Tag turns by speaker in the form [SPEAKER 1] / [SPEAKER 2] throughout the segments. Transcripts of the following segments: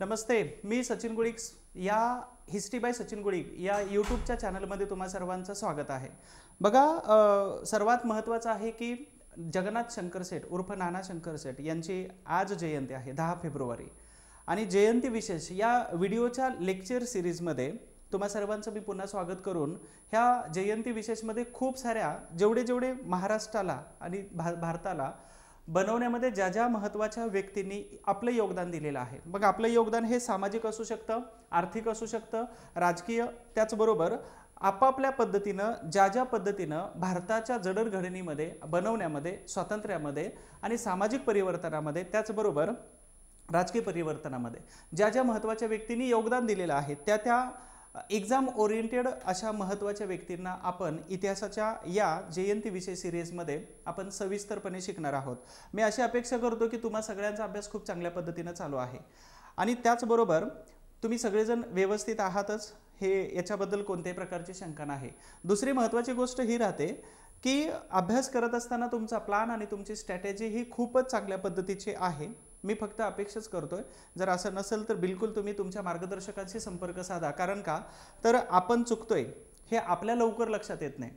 [SPEAKER 1] नमस्ते मी सचिन गुळिक्स या history by Sachin गुळिक या यूट्यूबच्या चॅनलमध्ये तुम्हा सर्वांचं स्वागत आहे बघा सर्वात महत्त्वाचं आहे की जगन्नाथ शंकर सेठ उर्फ नाना शंकर सेठ यांची आज जयंती आहे दहा फेब्रुवारी आणि जयंती विशेष या व्हिडिओच्या लेक्चर सिरीजमध्ये तुम्हा सर्वांचं मी पुन्हा स्वागत करून ह्या जयंती विशेषमध्ये खूप साऱ्या जेवढे जेवढे महाराष्ट्राला आणि भा भारताला बनवण्यामध्ये ज्या ज्या महत्त्वाच्या व्यक्तींनी आपलं योगदान दिलेलं आहे मग आपलं योगदान हे सामाजिक असू शकतं आर्थिक असू शकतं राजकीय त्याचबरोबर आपापल्या पद्धतीनं ज्या ज्या पद्धतीनं भारताच्या जडरघडणीमध्ये बनवण्यामध्ये स्वातंत्र्यामध्ये आणि सामाजिक परिवर्तनामध्ये त्याचबरोबर राजकीय परिवर्तनामध्ये ज्या ज्या महत्त्वाच्या व्यक्तींनी योगदान दिलेलं आहे त्या त्या एक्झाम ओरिएंटेड अशा महत्त्वाच्या व्यक्तींना आपण इतिहासाच्या या जयंती विषय सिरीजमध्ये आपण सविस्तरपणे शिकणार आहोत मी अशी अपेक्षा करतो की तुम्हा सगळ्यांचा अभ्यास खूप चांगल्या पद्धतीनं चालू आहे आणि त्याचबरोबर तुम्ही सगळेजण व्यवस्थित आहातच हे याच्याबद्दल कोणत्याही प्रकारची शंका नाही दुसरी महत्त्वाची गोष्ट ही राहते की अभ्यास करत असताना तुमचा प्लान आणि तुमची स्ट्रॅटेजी ही खूपच चांगल्या पद्धतीची आहे मी फक्त अपेक्षाच करतोय जर असं नसेल तर बिलकुल तुम्ही तुमच्या मार्गदर्शकांशी संपर्क साधा कारण का तर आपण चुकतोय हे आपल्या लवकर लक्षात येत नाही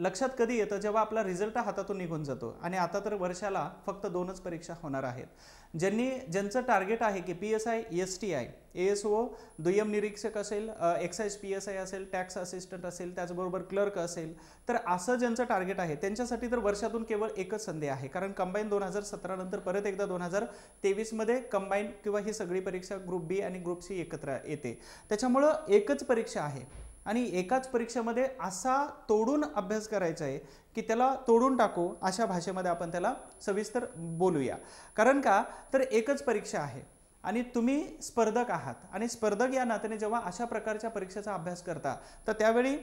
[SPEAKER 1] लक्षात कधी येतं जेव्हा आपला रिझल्ट हातातून निघून जातो आणि आता तर वर्षाला फक्त दोनच परीक्षा होणार आहेत ज्यांनी ज्यांचं टार्गेट आहे की P S I S T I A S O दुय्यम निरीक्षक असेल एक्साईज पी एस आय असेल टॅक्स असिस्टंट असेल त्याचबरोबर क्लर्क असेल तर असं ज्यांचं टार्गेट आहे त्यांच्यासाठी तर वर्षातून केवळ एकच संधी आहे कारण कंबाईन दोन हजार सतरा नंतर परत एकदा दोन हजार तेवीसमध्ये कंबाईन किंवा ही सगळी परीक्षा ग्रुप बी आणि ग्रुप सी एकत्र येते त्याच्यामुळं एकच परीक्षा आहे आणि एकाच परीक्षेमध्ये असा तोडून अभ्यास करायचा आहे की त्याला तोडून टाकू अशा भाषेमध्ये आपण त्याला सविस्तर बोलूया कारण का तर एकच परीक्षा आहे आणि तुम्ही स्पर्धक आहात आणि स्पर्धक या नात्याने जेव्हा अशा प्रकारच्या परीक्षेचा अभ्यास करता तर त्यावेळी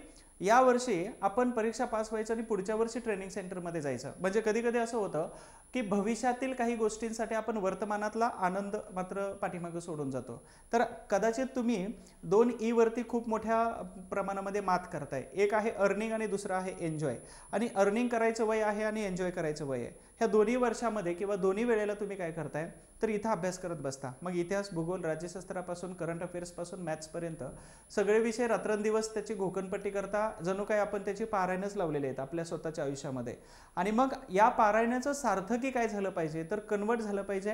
[SPEAKER 1] या वर्षी आपण परीक्षा पास व्हायचं आणि पुढच्या वर्षी ट्रेनिंग सेंटरमध्ये जायचं म्हणजे कधी कधी असं होतं की भविष्यातील काही गोष्टींसाठी आपण वर्तमानातला आनंद मात्र पाठीमागं सोडून जातो तर कदाचित तुम्ही दोन e वरती खूप मोठ्या प्रमाणामध्ये मात करताय एक आहे अर्निंग आणि दुसरं आहे एन्जॉय आणि अर्निंग करायचं वय आहे आणि एन्जॉय करायचं वय आहे ह्या दोन्ही वर्षामध्ये किंवा दोन्ही वेळेला तुम्ही काय करताय तर इथं अभ्यास करत बसता मग इतिहास भूगोल राज्यशास्त्रापासून करंट अफेअर्सपासून मॅथ्सपर्यंत सगळे विषय रात्रंदिवस त्याची घोकणपट्टी करता जणू काय आपण त्याची पारायणच लावलेले आहेत आपल्या स्वतःच्या आयुष्यामध्ये आणि मग या पारायणाचं सार्थकी काय झालं पाहिजे तर कन्वर्ट झालं पाहिजे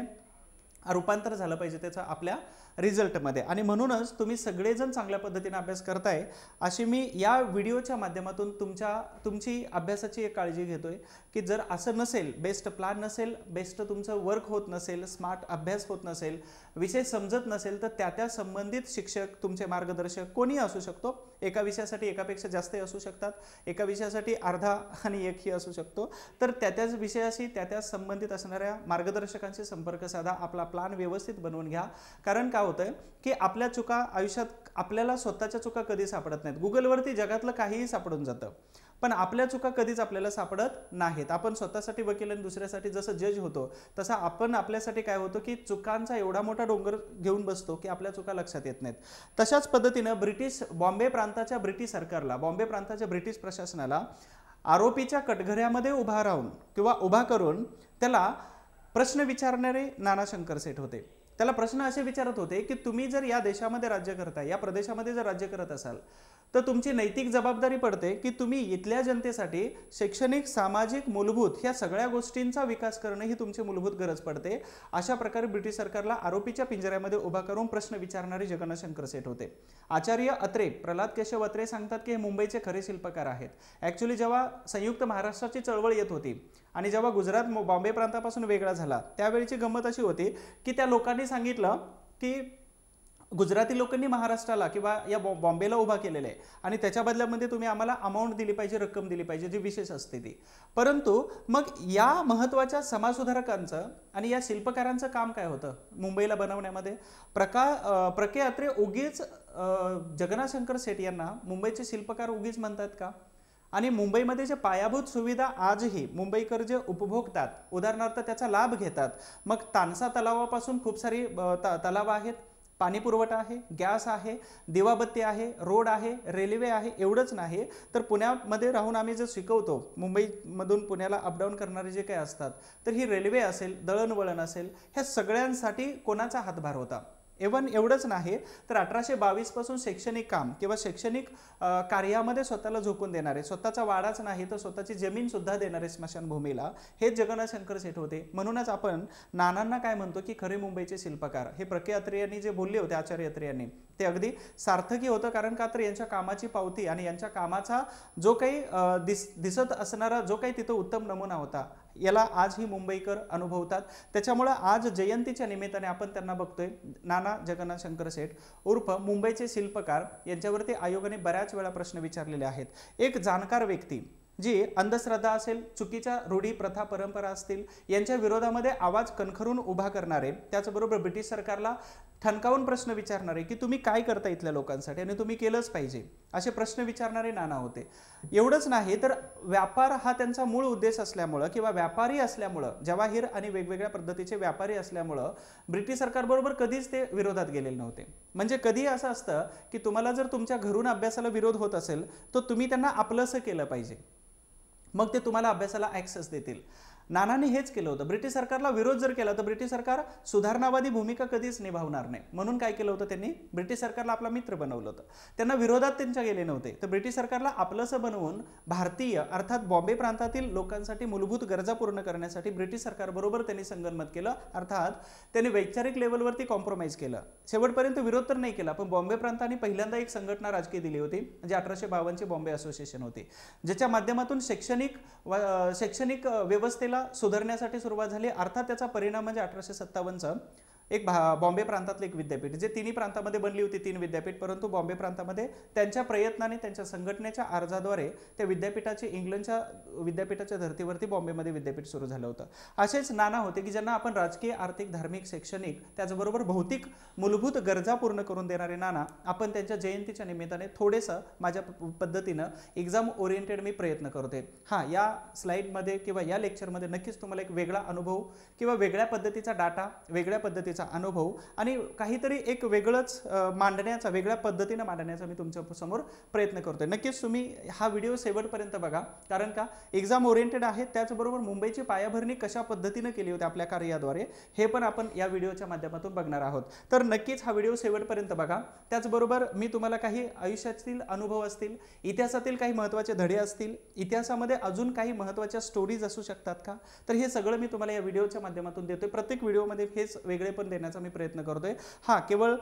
[SPEAKER 1] रूपांतर झालं पाहिजे त्याचं आपल्या रिझल्टमध्ये आणि म्हणूनच तुम्ही सगळेजण चांगल्या पद्धतीने अभ्यास करताय अशी मी या व्हिडिओच्या माध्यमातून तुमच्या तुमची अभ्यासाची एक काळजी घेतोय की जर असं नसेल बेस्ट प्लॅन नसेल बेस्ट तुमचं वर्क होत नसेल स्मार्ट अभ्यास होत नसेल विषय समजत नसेल तर त्या त्या संबंधित शिक्षक तुमचे मार्गदर्शक कोणी असू शकतो एका विषयासाठी एकापेक्षा जास्तही असू शकतात एका विषयासाठी अर्धा आणि एकही असू शकतो तर त्या त्याच विषयाशी त्या त्या संबंधित असणाऱ्या मार्गदर्शकांशी संपर्क साधा आपला प्लान व्यवस्थित बनवून घ्या कारण काय होतं की आपल्या चुका आयुष्यात आपल्याला स्वतःच्या चुका कधी सापडत नाहीत गुगलवरती जगातलं काहीही सापडून जातं पण आपल्या चुका कधीच आपल्याला सापडत नाहीत आपण स्वतःसाठी वकील आणि दुसऱ्यासाठी जसं जज होतो तसं आपण आपल्यासाठी काय होतो की चुकांचा एवढा मोठा डोंगर घेऊन बसतो की आपल्या चुका लक्षात येत नाहीत तशाच पद्धतीनं ब्रिटिश बॉम्बे प्रांताच्या ब्रिटिश सरकारला बॉम्बे प्रांताच्या ब्रिटिश प्रशासनाला आरोपीच्या कटघऱ्यामध्ये उभा राहून किंवा उभा करून त्याला प्रश्न विचारणारे शंकर सेठ होते त्याला प्रश्न असे विचारत होते की तुम्ही जर या देशामध्ये राज्य करता या प्रदेशामध्ये जर राज्य करत असाल तर तुमची नैतिक जबाबदारी पडते की तुम्ही इथल्या जनतेसाठी शैक्षणिक सामाजिक मूलभूत ह्या सगळ्या गोष्टींचा विकास करणं ही तुमची मूलभूत गरज पडते अशा प्रकारे ब्रिटिश सरकारला आरोपीच्या पिंजऱ्यामध्ये उभा करून प्रश्न विचारणारे जगन्नाथ शंकर सेठ होते आचार्य अत्रे प्रल्हाद केशव अत्रे सांगतात की हे मुंबईचे खरे शिल्पकार आहेत ॲक्च्युली जेव्हा संयुक्त महाराष्ट्राची चळवळ येत होती आणि जेव्हा गुजरात बॉम्बे प्रांतापासून वेगळा झाला त्यावेळीची गंमत अशी होती की त्या लोकांनी सांगितलं की गुजराती लोकांनी महाराष्ट्राला किंवा या बॉ बॉम्बेला उभा केलेला आहे आणि त्याच्या बदल्यामध्ये तुम्ही आम्हाला अमाऊंट दिली पाहिजे रक्कम दिली पाहिजे जी विशेष असते ती परंतु मग या महत्त्वाच्या समाजसुधारकांचं आणि या शिल्पकारांचं काम काय होतं मुंबईला बनवण्यामध्ये प्रका प्रके अत्रे उगीच जगनाशंकर शंकर यांना मुंबईचे शिल्पकार उगीच म्हणतात का आणि मुंबईमध्ये जे पायाभूत सुविधा आजही मुंबईकर जे उपभोगतात उदाहरणार्थ त्याचा लाभ घेतात मग तानसा तलावापासून खूप सारी तलाव आहेत पाणी पुरवठा आहे गॅस आहे दिवाबत्ती आहे रोड आहे रेल्वे आहे एवढंच नाही तर पुण्यामध्ये राहून आम्ही जे शिकवतो मुंबईमधून पुण्याला अपडाऊन करणारे जे काही असतात तर ही रेल्वे असेल दळणवळण असेल ह्या सगळ्यांसाठी कोणाचा हातभार होता एवन एवढंच नाही तर अठराशे बावीसपासून शैक्षणिक काम किंवा शैक्षणिक कार्यामध्ये स्वतःला झोकून देणारे स्वतःचा वाडाच नाही तर स्वतःची जमीनसुद्धा देणारे स्मशानभूमीला हेच जगन्नाथ शंकर सेठ होते म्हणूनच आपण नानांना काय म्हणतो की खरे मुंबईचे शिल्पकार हे यांनी जे बोलले होते आचार्य यांनी ते अगदी सार्थकी होतं कारण का तर यांच्या कामाची पावती आणि यांच्या कामाचा जो काही दिस दिसत असणारा जो काही तिथं उत्तम नमुना होता याला आज ही मुंबईकर अनुभवतात त्याच्यामुळं आज जयंतीच्या निमित्ताने आपण त्यांना बघतोय नाना जगन्नाथ शंकर शेठ उर्फ मुंबईचे शिल्पकार यांच्यावरती आयोगाने बऱ्याच वेळा प्रश्न विचारलेले आहेत एक जाणकार व्यक्ती जी अंधश्रद्धा असेल चुकीच्या रूढी प्रथा परंपरा असतील यांच्या विरोधामध्ये आवाज कणखरून उभा करणारे त्याचबरोबर ब्रिटिश सरकारला ठणकावून प्रश्न विचारणारे की तुम्ही काय करता इथल्या लोकांसाठी आणि तुम्ही केलंच पाहिजे असे प्रश्न विचारणारे नाना होते एवढंच नाही तर व्यापार हा त्यांचा मूळ उद्देश असल्यामुळं किंवा व्यापारी असल्यामुळं जवाहीर आणि वेगवेगळ्या पद्धतीचे व्यापारी असल्यामुळं ब्रिटिश सरकारबरोबर कधीच ते विरोधात गेलेले नव्हते म्हणजे कधीही असं असतं की तुम्हाला जर तुमच्या घरून अभ्यासाला विरोध होत असेल तर तुम्ही त्यांना आपलंसं केलं पाहिजे मग ते तुम्हाला अभ्यासाला ॲक्सेस देतील नानाने हेच केलं होतं ब्रिटिश सरकारला विरोध जर केला तर ब्रिटिश सरकार सुधारणावादी भूमिका कधीच निभावणार नाही म्हणून काय केलं होतं त्यांनी ब्रिटिश सरकारला आपला मित्र बनवलं होतं त्यांना विरोधात त्यांच्या गेले नव्हते तर ब्रिटिश सरकारला आपलंसं बनवून भारतीय अर्थात बॉम्बे प्रांतातील लोकांसाठी मूलभूत गरजा पूर्ण करण्यासाठी ब्रिटिश सरकारबरोबर त्यांनी संगनमत केलं अर्थात त्यांनी वैचारिक लेवलवरती कॉम्प्रोमाइज केलं शेवटपर्यंत विरोध तर नाही केला पण बॉम्बे प्रांताने पहिल्यांदा एक संघटना राजकीय दिली होती म्हणजे अठराशे बावनची बॉम्बे असोसिएशन होती ज्याच्या माध्यमातून शैक्षणिक शैक्षणिक व्यवस्थेला सुधारण्यासाठी सुरुवात झाली अर्थात त्याचा परिणाम म्हणजे अठराशे सत्तावन्नचा एक भा बॉम्बे प्रांतातले एक विद्यापीठ जे तिन्ही प्रांतामध्ये बनली होती तीन विद्यापीठ परंतु बॉम्बे प्रांतामध्ये त्यांच्या प्रयत्नाने त्यांच्या संघटनेच्या अर्जाद्वारे त्या विद्यापीठाची इंग्लंडच्या विद्यापीठाच्या धर्तीवरती बॉम्बेमध्ये विद्यापीठ सुरू झालं होतं असेच नाना होते की ज्यांना आपण राजकीय आर्थिक धार्मिक शैक्षणिक त्याचबरोबर भौतिक मूलभूत गरजा पूर्ण करून देणारे नाना आपण त्यांच्या जयंतीच्या निमित्ताने थोडेसं माझ्या पद्धतीनं एक्झाम ओरिएंटेड मी प्रयत्न करते हां या स्लाईडमध्ये किंवा या लेक्चरमध्ये नक्कीच तुम्हाला एक वेगळा अनुभव किंवा वेगळ्या पद्धतीचा डाटा वेगळ्या पद्धतीचा गोष्टीचा अनुभव आणि काहीतरी एक वेगळंच मांडण्याचा वेगळ्या पद्धतीनं मांडण्याचा मी तुमच्या समोर प्रयत्न करतोय नक्कीच तुम्ही हा व्हिडिओ शेवटपर्यंत बघा कारण का एक्झाम ओरिएंटेड आहे त्याचबरोबर मुंबईची पायाभरणी कशा पद्धतीनं केली होती आपल्या कार्याद्वारे हे पण आपण या व्हिडिओच्या माध्यमातून बघणार आहोत तर नक्कीच हा व्हिडिओ शेवटपर्यंत बघा त्याचबरोबर मी तुम्हाला काही आयुष्यातील अनुभव असतील इतिहासातील काही महत्त्वाचे धडे असतील इतिहासामध्ये अजून काही महत्त्वाच्या स्टोरीज असू शकतात का तर हे सगळं मी तुम्हाला या व्हिडिओच्या माध्यमातून देतोय प्रत्येक व्हिडिओमध्ये हेच वेगळेपण पण देण्याचा मी प्रयत्न करतोय हा केवळ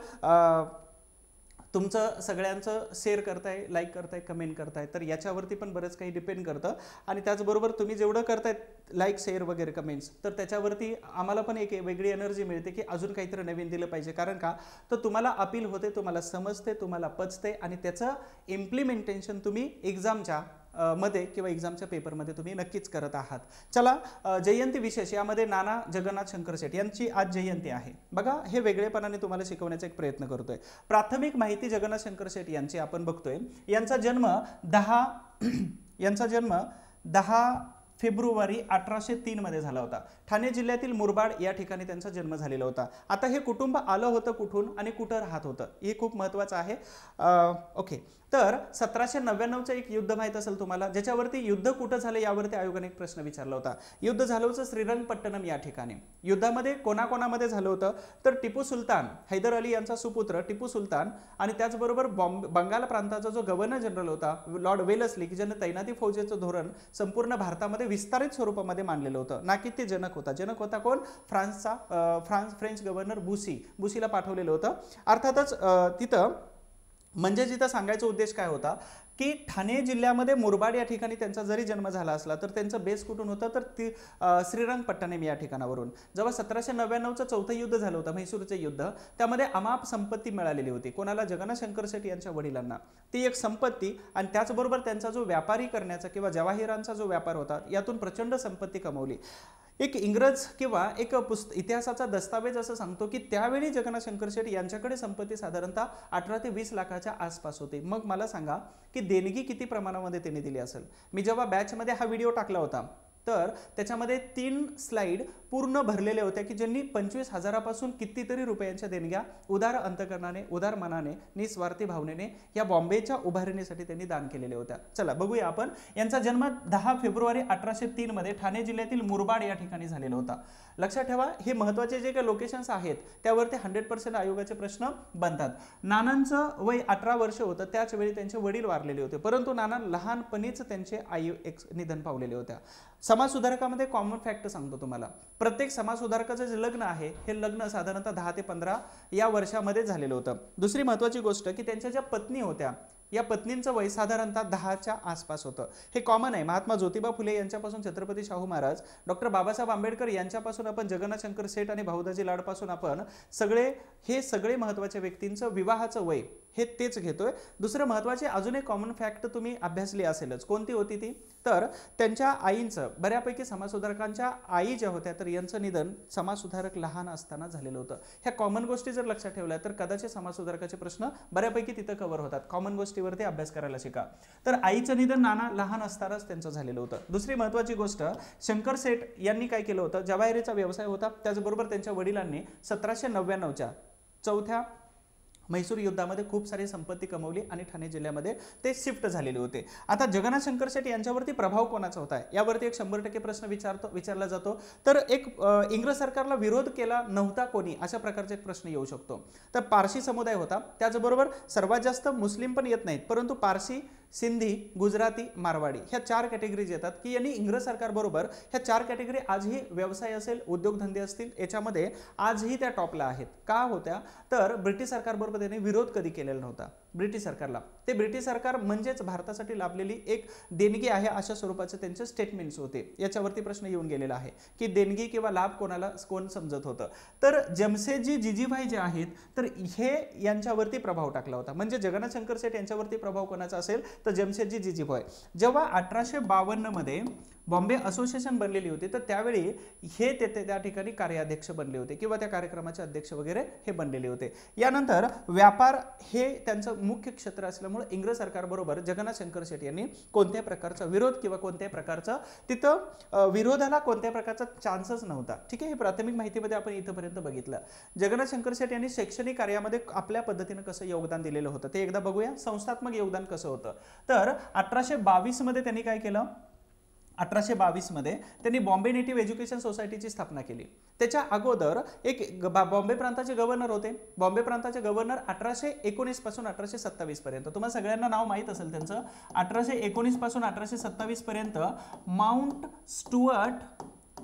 [SPEAKER 1] तुमचं सगळ्यांचं शेअर करताय लाईक करताय कमेंट करताय तर याच्यावरती पण बरंच काही डिपेंड करतं आणि त्याचबरोबर तुम्ही जेवढं करताय लाईक शेअर वगैरे कमेंट्स तर त्याच्यावरती आम्हाला पण एक वेगळी एनर्जी मिळते की अजून काहीतरी नवीन दिलं पाहिजे कारण का तर तुम्हाला अपील होते तुम्हाला समजते तुम्हाला पचते आणि त्याचं इम्प्लिमेंटेशन तुम्ही एक्झामच्या मध्ये किंवा एक्झामच्या पेपरमध्ये तुम्ही नक्कीच करत आहात चला जयंती विशेष यामध्ये नाना जगन्नाथ शंकर शेठ यांची आज जयंती आहे बघा हे वेगळेपणाने तुम्हाला शिकवण्याचा एक प्रयत्न करतोय प्राथमिक माहिती जगन्नाथ शंकर शेठ यांची आपण बघतोय यांचा जन्म दहा यांचा जन्म दहा फेब्रुवारी अठराशे मध्ये झाला होता ठाणे जिल्ह्यातील मुरबाड या ठिकाणी त्यांचा जन्म झालेला होता आता हे कुटुंब आलं होतं कुठून आणि कुठं राहत होतं हे खूप महत्त्वाचं आहे ओके तर सतराशे नव्याण्णवचं एक युद्ध माहीत असेल तुम्हाला ज्याच्यावरती युद्ध कुठं झालं यावरती आयोगाने एक प्रश्न विचारला होता युद्ध झालं होतं श्रीरंगपट्टणम या ठिकाणी युद्धामध्ये कोणाकोणामध्ये झालं होतं तर टिपू सुलतान हैदर अली यांचा सुपुत्र टिपू सुलतान आणि त्याचबरोबर बॉम्ब बंगाल प्रांताचा जो गव्हर्नर जनरल होता लॉर्ड वेलसली की ज्यांनी तैनाती फौजेचं धोरण संपूर्ण भारतामध्ये विस्तारित स्वरूपामध्ये मांडलेलं होतं ना की ते जनक होता जनक होता कोण फ्रान्सचा फ्रान्स फ्रेंच गव्हर्नर बुसी बुसीला पाठवलेलं होतं अर्थातच तिथं म्हणजे जिथं सांगायचा उद्देश काय होता की ठाणे जिल्ह्यामध्ये मुरबाड या ठिकाणी त्यांचा जरी जन्म झाला असला तर त्यांचं बेस कुठून होतं तर ती श्रीरंगपट्टणे या ठिकाणावरून जेव्हा सतराशे नव्याण्णवचं चौथं युद्ध झालं होतं म्हैसूरचं युद्ध त्यामध्ये अमाप संपत्ती मिळालेली होती कोणाला जगन्नाथ शंकर शेट्टी यांच्या वडिलांना ती एक संपत्ती आणि त्याचबरोबर त्यांचा जो व्यापारी करण्याचा किंवा जवाहिरांचा जो व्यापार होता यातून प्रचंड संपत्ती कमवली एक इंग्रज किंवा एक पुस्त इतिहासाचा दस्तावेज असं सांगतो की त्यावेळी जगन्नाथ शंकर शेठ यांच्याकडे संपत्ती साधारणतः अठरा ते वीस लाखाच्या आसपास होती मग मला सांगा की देणगी किती प्रमाणामध्ये त्यांनी दिली असेल मी जेव्हा बॅचमध्ये हा व्हिडिओ टाकला होता तर त्याच्यामध्ये तीन स्लाइड पूर्ण भरलेल्या होत्या की ज्यांनी पंचवीस हजारापासून कितीतरी रुपयांच्या देणग्या उदार अंतकरणाने उदार मनाने निस्वार्थी भावनेने या बॉम्बेच्या उभारणीसाठी त्यांनी दान केलेल्या होत्या चला बघूया आपण यांचा जन्म दहा फेब्रुवारी अठराशे मध्ये ठाणे जिल्ह्यातील मुरबाड या ठिकाणी झालेला होता लक्षात ठेवा हे महत्त्वाचे जे काही लोकेशन्स आहेत ते हंड्रेड पर्सेंट आयोगाचे प्रश्न बनतात नानांचं वय अठरा वर्ष होतं त्याचवेळी त्यांचे वडील वारलेले होते परंतु नाना लहानपणीच त्यांचे आई एक निधन पावलेले होत्या समाजसुधारकामध्ये कॉमन फॅक्ट सांगतो तुम्हाला प्रत्येक समाजसुधारकाचं जे लग्न आहे हे लग्न साधारणतः दहा ते पंधरा या वर्षामध्ये झालेलं होतं दुसरी महत्त्वाची गोष्ट की त्यांच्या ज्या पत्नी होत्या या पत्नींचं वय साधारणतः दहाच्या आसपास होतं हे कॉमन आहे महात्मा ज्योतिबा फुले यांच्यापासून छत्रपती शाहू महाराज डॉक्टर बाबासाहेब आंबेडकर यांच्यापासून आपण जगन्नाथ शंकर सेठ आणि भाऊदाजी लाडपासून आपण सगळे हे सगळे महत्त्वाच्या व्यक्तींचं विवाहाचं वय हे तेच घेतोय दुसरं महत्त्वाचे अजून एक कॉमन फॅक्ट तुम्ही अभ्यासली असेलच कोणती होती ती तर त्यांच्या आईंचं बऱ्यापैकी समाजसुधारकांच्या आई ज्या होत्या तर यांचं निधन समाजसुधारक लहान असताना झालेलं होतं ह्या कॉमन गोष्टी जर लक्षात ठेवल्या तर कदाचित समाजसुधारकाचे प्रश्न बऱ्यापैकी तिथं कव्हर होतात कॉमन गोष्टीवरती अभ्यास करायला शिका तर आईचं निधन नाना लहान असतानाच त्यांचं झालेलं होतं दुसरी महत्त्वाची गोष्ट शंकर सेठ यांनी काय केलं होतं जवाहिरीचा व्यवसाय होता त्याचबरोबर त्यांच्या वडिलांनी सतराशे नव्याण्णवच्या चौथ्या म्हैसूर युद्धामध्ये खूप सारी संपत्ती कमवली आणि ठाणे जिल्ह्यामध्ये ते शिफ्ट झालेले होते आता जगन्नाथ शंकर शेट यांच्यावरती प्रभाव कोणाचा होता यावरती एक शंभर टक्के प्रश्न विचारतो विचारला जातो तर एक इंग्रज सरकारला विरोध केला नव्हता कोणी अशा प्रकारचा एक प्रश्न येऊ शकतो तर पारशी समुदाय होता त्याचबरोबर सर्वात जास्त मुस्लिम पण येत नाहीत परंतु पारशी सिंधी गुजराती मारवाडी ह्या चार कॅटेगरीज येतात की यांनी इंग्रज सरकारबरोबर ह्या चार कॅटेगरी आजही व्यवसाय असेल उद्योगधंदे असतील याच्यामध्ये आजही त्या टॉपला आहेत का होत्या तर ब्रिटिश सरकारबरोबर त्यांनी विरोध कधी केलेला नव्हता ब्रिटिश सरकारला ते ब्रिटिश सरकार म्हणजेच भारतासाठी लाभलेली एक देणगी आहे अशा स्वरूपाचे त्यांचे स्टेटमेंट्स होते याच्यावरती प्रश्न येऊन गेलेला आहे की देणगी किंवा लाभ कोणाला कोण समजत होतं तर जमशेदजी जिजीभाई जे आहेत तर हे यांच्यावरती प्रभाव टाकला होता म्हणजे जगन्नाथ शंकर सेठ यांच्यावरती प्रभाव कोणाचा असेल तर जमशेदजी जिजीभाई जेव्हा अठराशे बावन्नमध्ये बॉम्बे असोसिएशन बनलेली होती तर त्यावेळी हे ते त्या ठिकाणी कार्याध्यक्ष बनले होते किंवा त्या कार्यक्रमाचे अध्यक्ष वगैरे हे बनलेले होते यानंतर व्यापार हे त्यांचं मुख्य क्षेत्र असल्यामुळे इंग्रज सरकारबरोबर जगन्नाथ शंकर शेट यांनी कोणत्याही प्रकारचा विरोध किंवा कोणत्याही प्रकारचं तिथं विरोधाला कोणत्याही प्रकारचा चान्सच नव्हता ठीक आहे हे प्राथमिक माहितीमध्ये आपण इथंपर्यंत बघितलं जगन्नाथ शंकर शेट यांनी शैक्षणिक कार्यामध्ये आपल्या पद्धतीनं कसं योगदान दिलेलं होतं ते एकदा बघूया संस्थात्मक योगदान कसं होतं तर अठराशे बावीसमध्ये त्यांनी काय केलं अठराशे बावीसमध्ये त्यांनी बॉम्बे नेटिव्ह एज्युकेशन सोसायटीची स्थापना केली त्याच्या अगोदर एक बॉम्बे प्रांताचे गव्हर्नर होते बॉम्बे प्रांताचे गव्हर्नर अठराशे एकोणीसपासून अठराशे सत्तावीसपर्यंत तुम्हाला सगळ्यांना नाव माहीत असेल त्यांचं अठराशे एकोणीसपासून अठराशे सत्तावीसपर्यंत माउंट स्टुअर्ट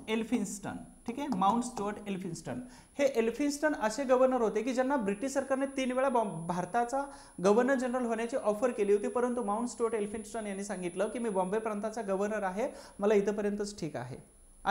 [SPEAKER 1] एल्फिन्स्टन ठीक आहे माउंट स्टुअर्ट एल्फिन्स्टन हे एल्फिन्स्टन असे गव्हर्नर होते की ज्यांना ब्रिटिश सरकारने तीन वेळा भारताचा गव्हर्नर जनरल होण्याची ऑफर केली होती परंतु माउंट स्टुअर्ट एल्फिन्स्टन यांनी सांगितलं की मी बॉम्बे प्रांताचा गव्हर्नर आहे मला इथंपर्यंतच ठीक आहे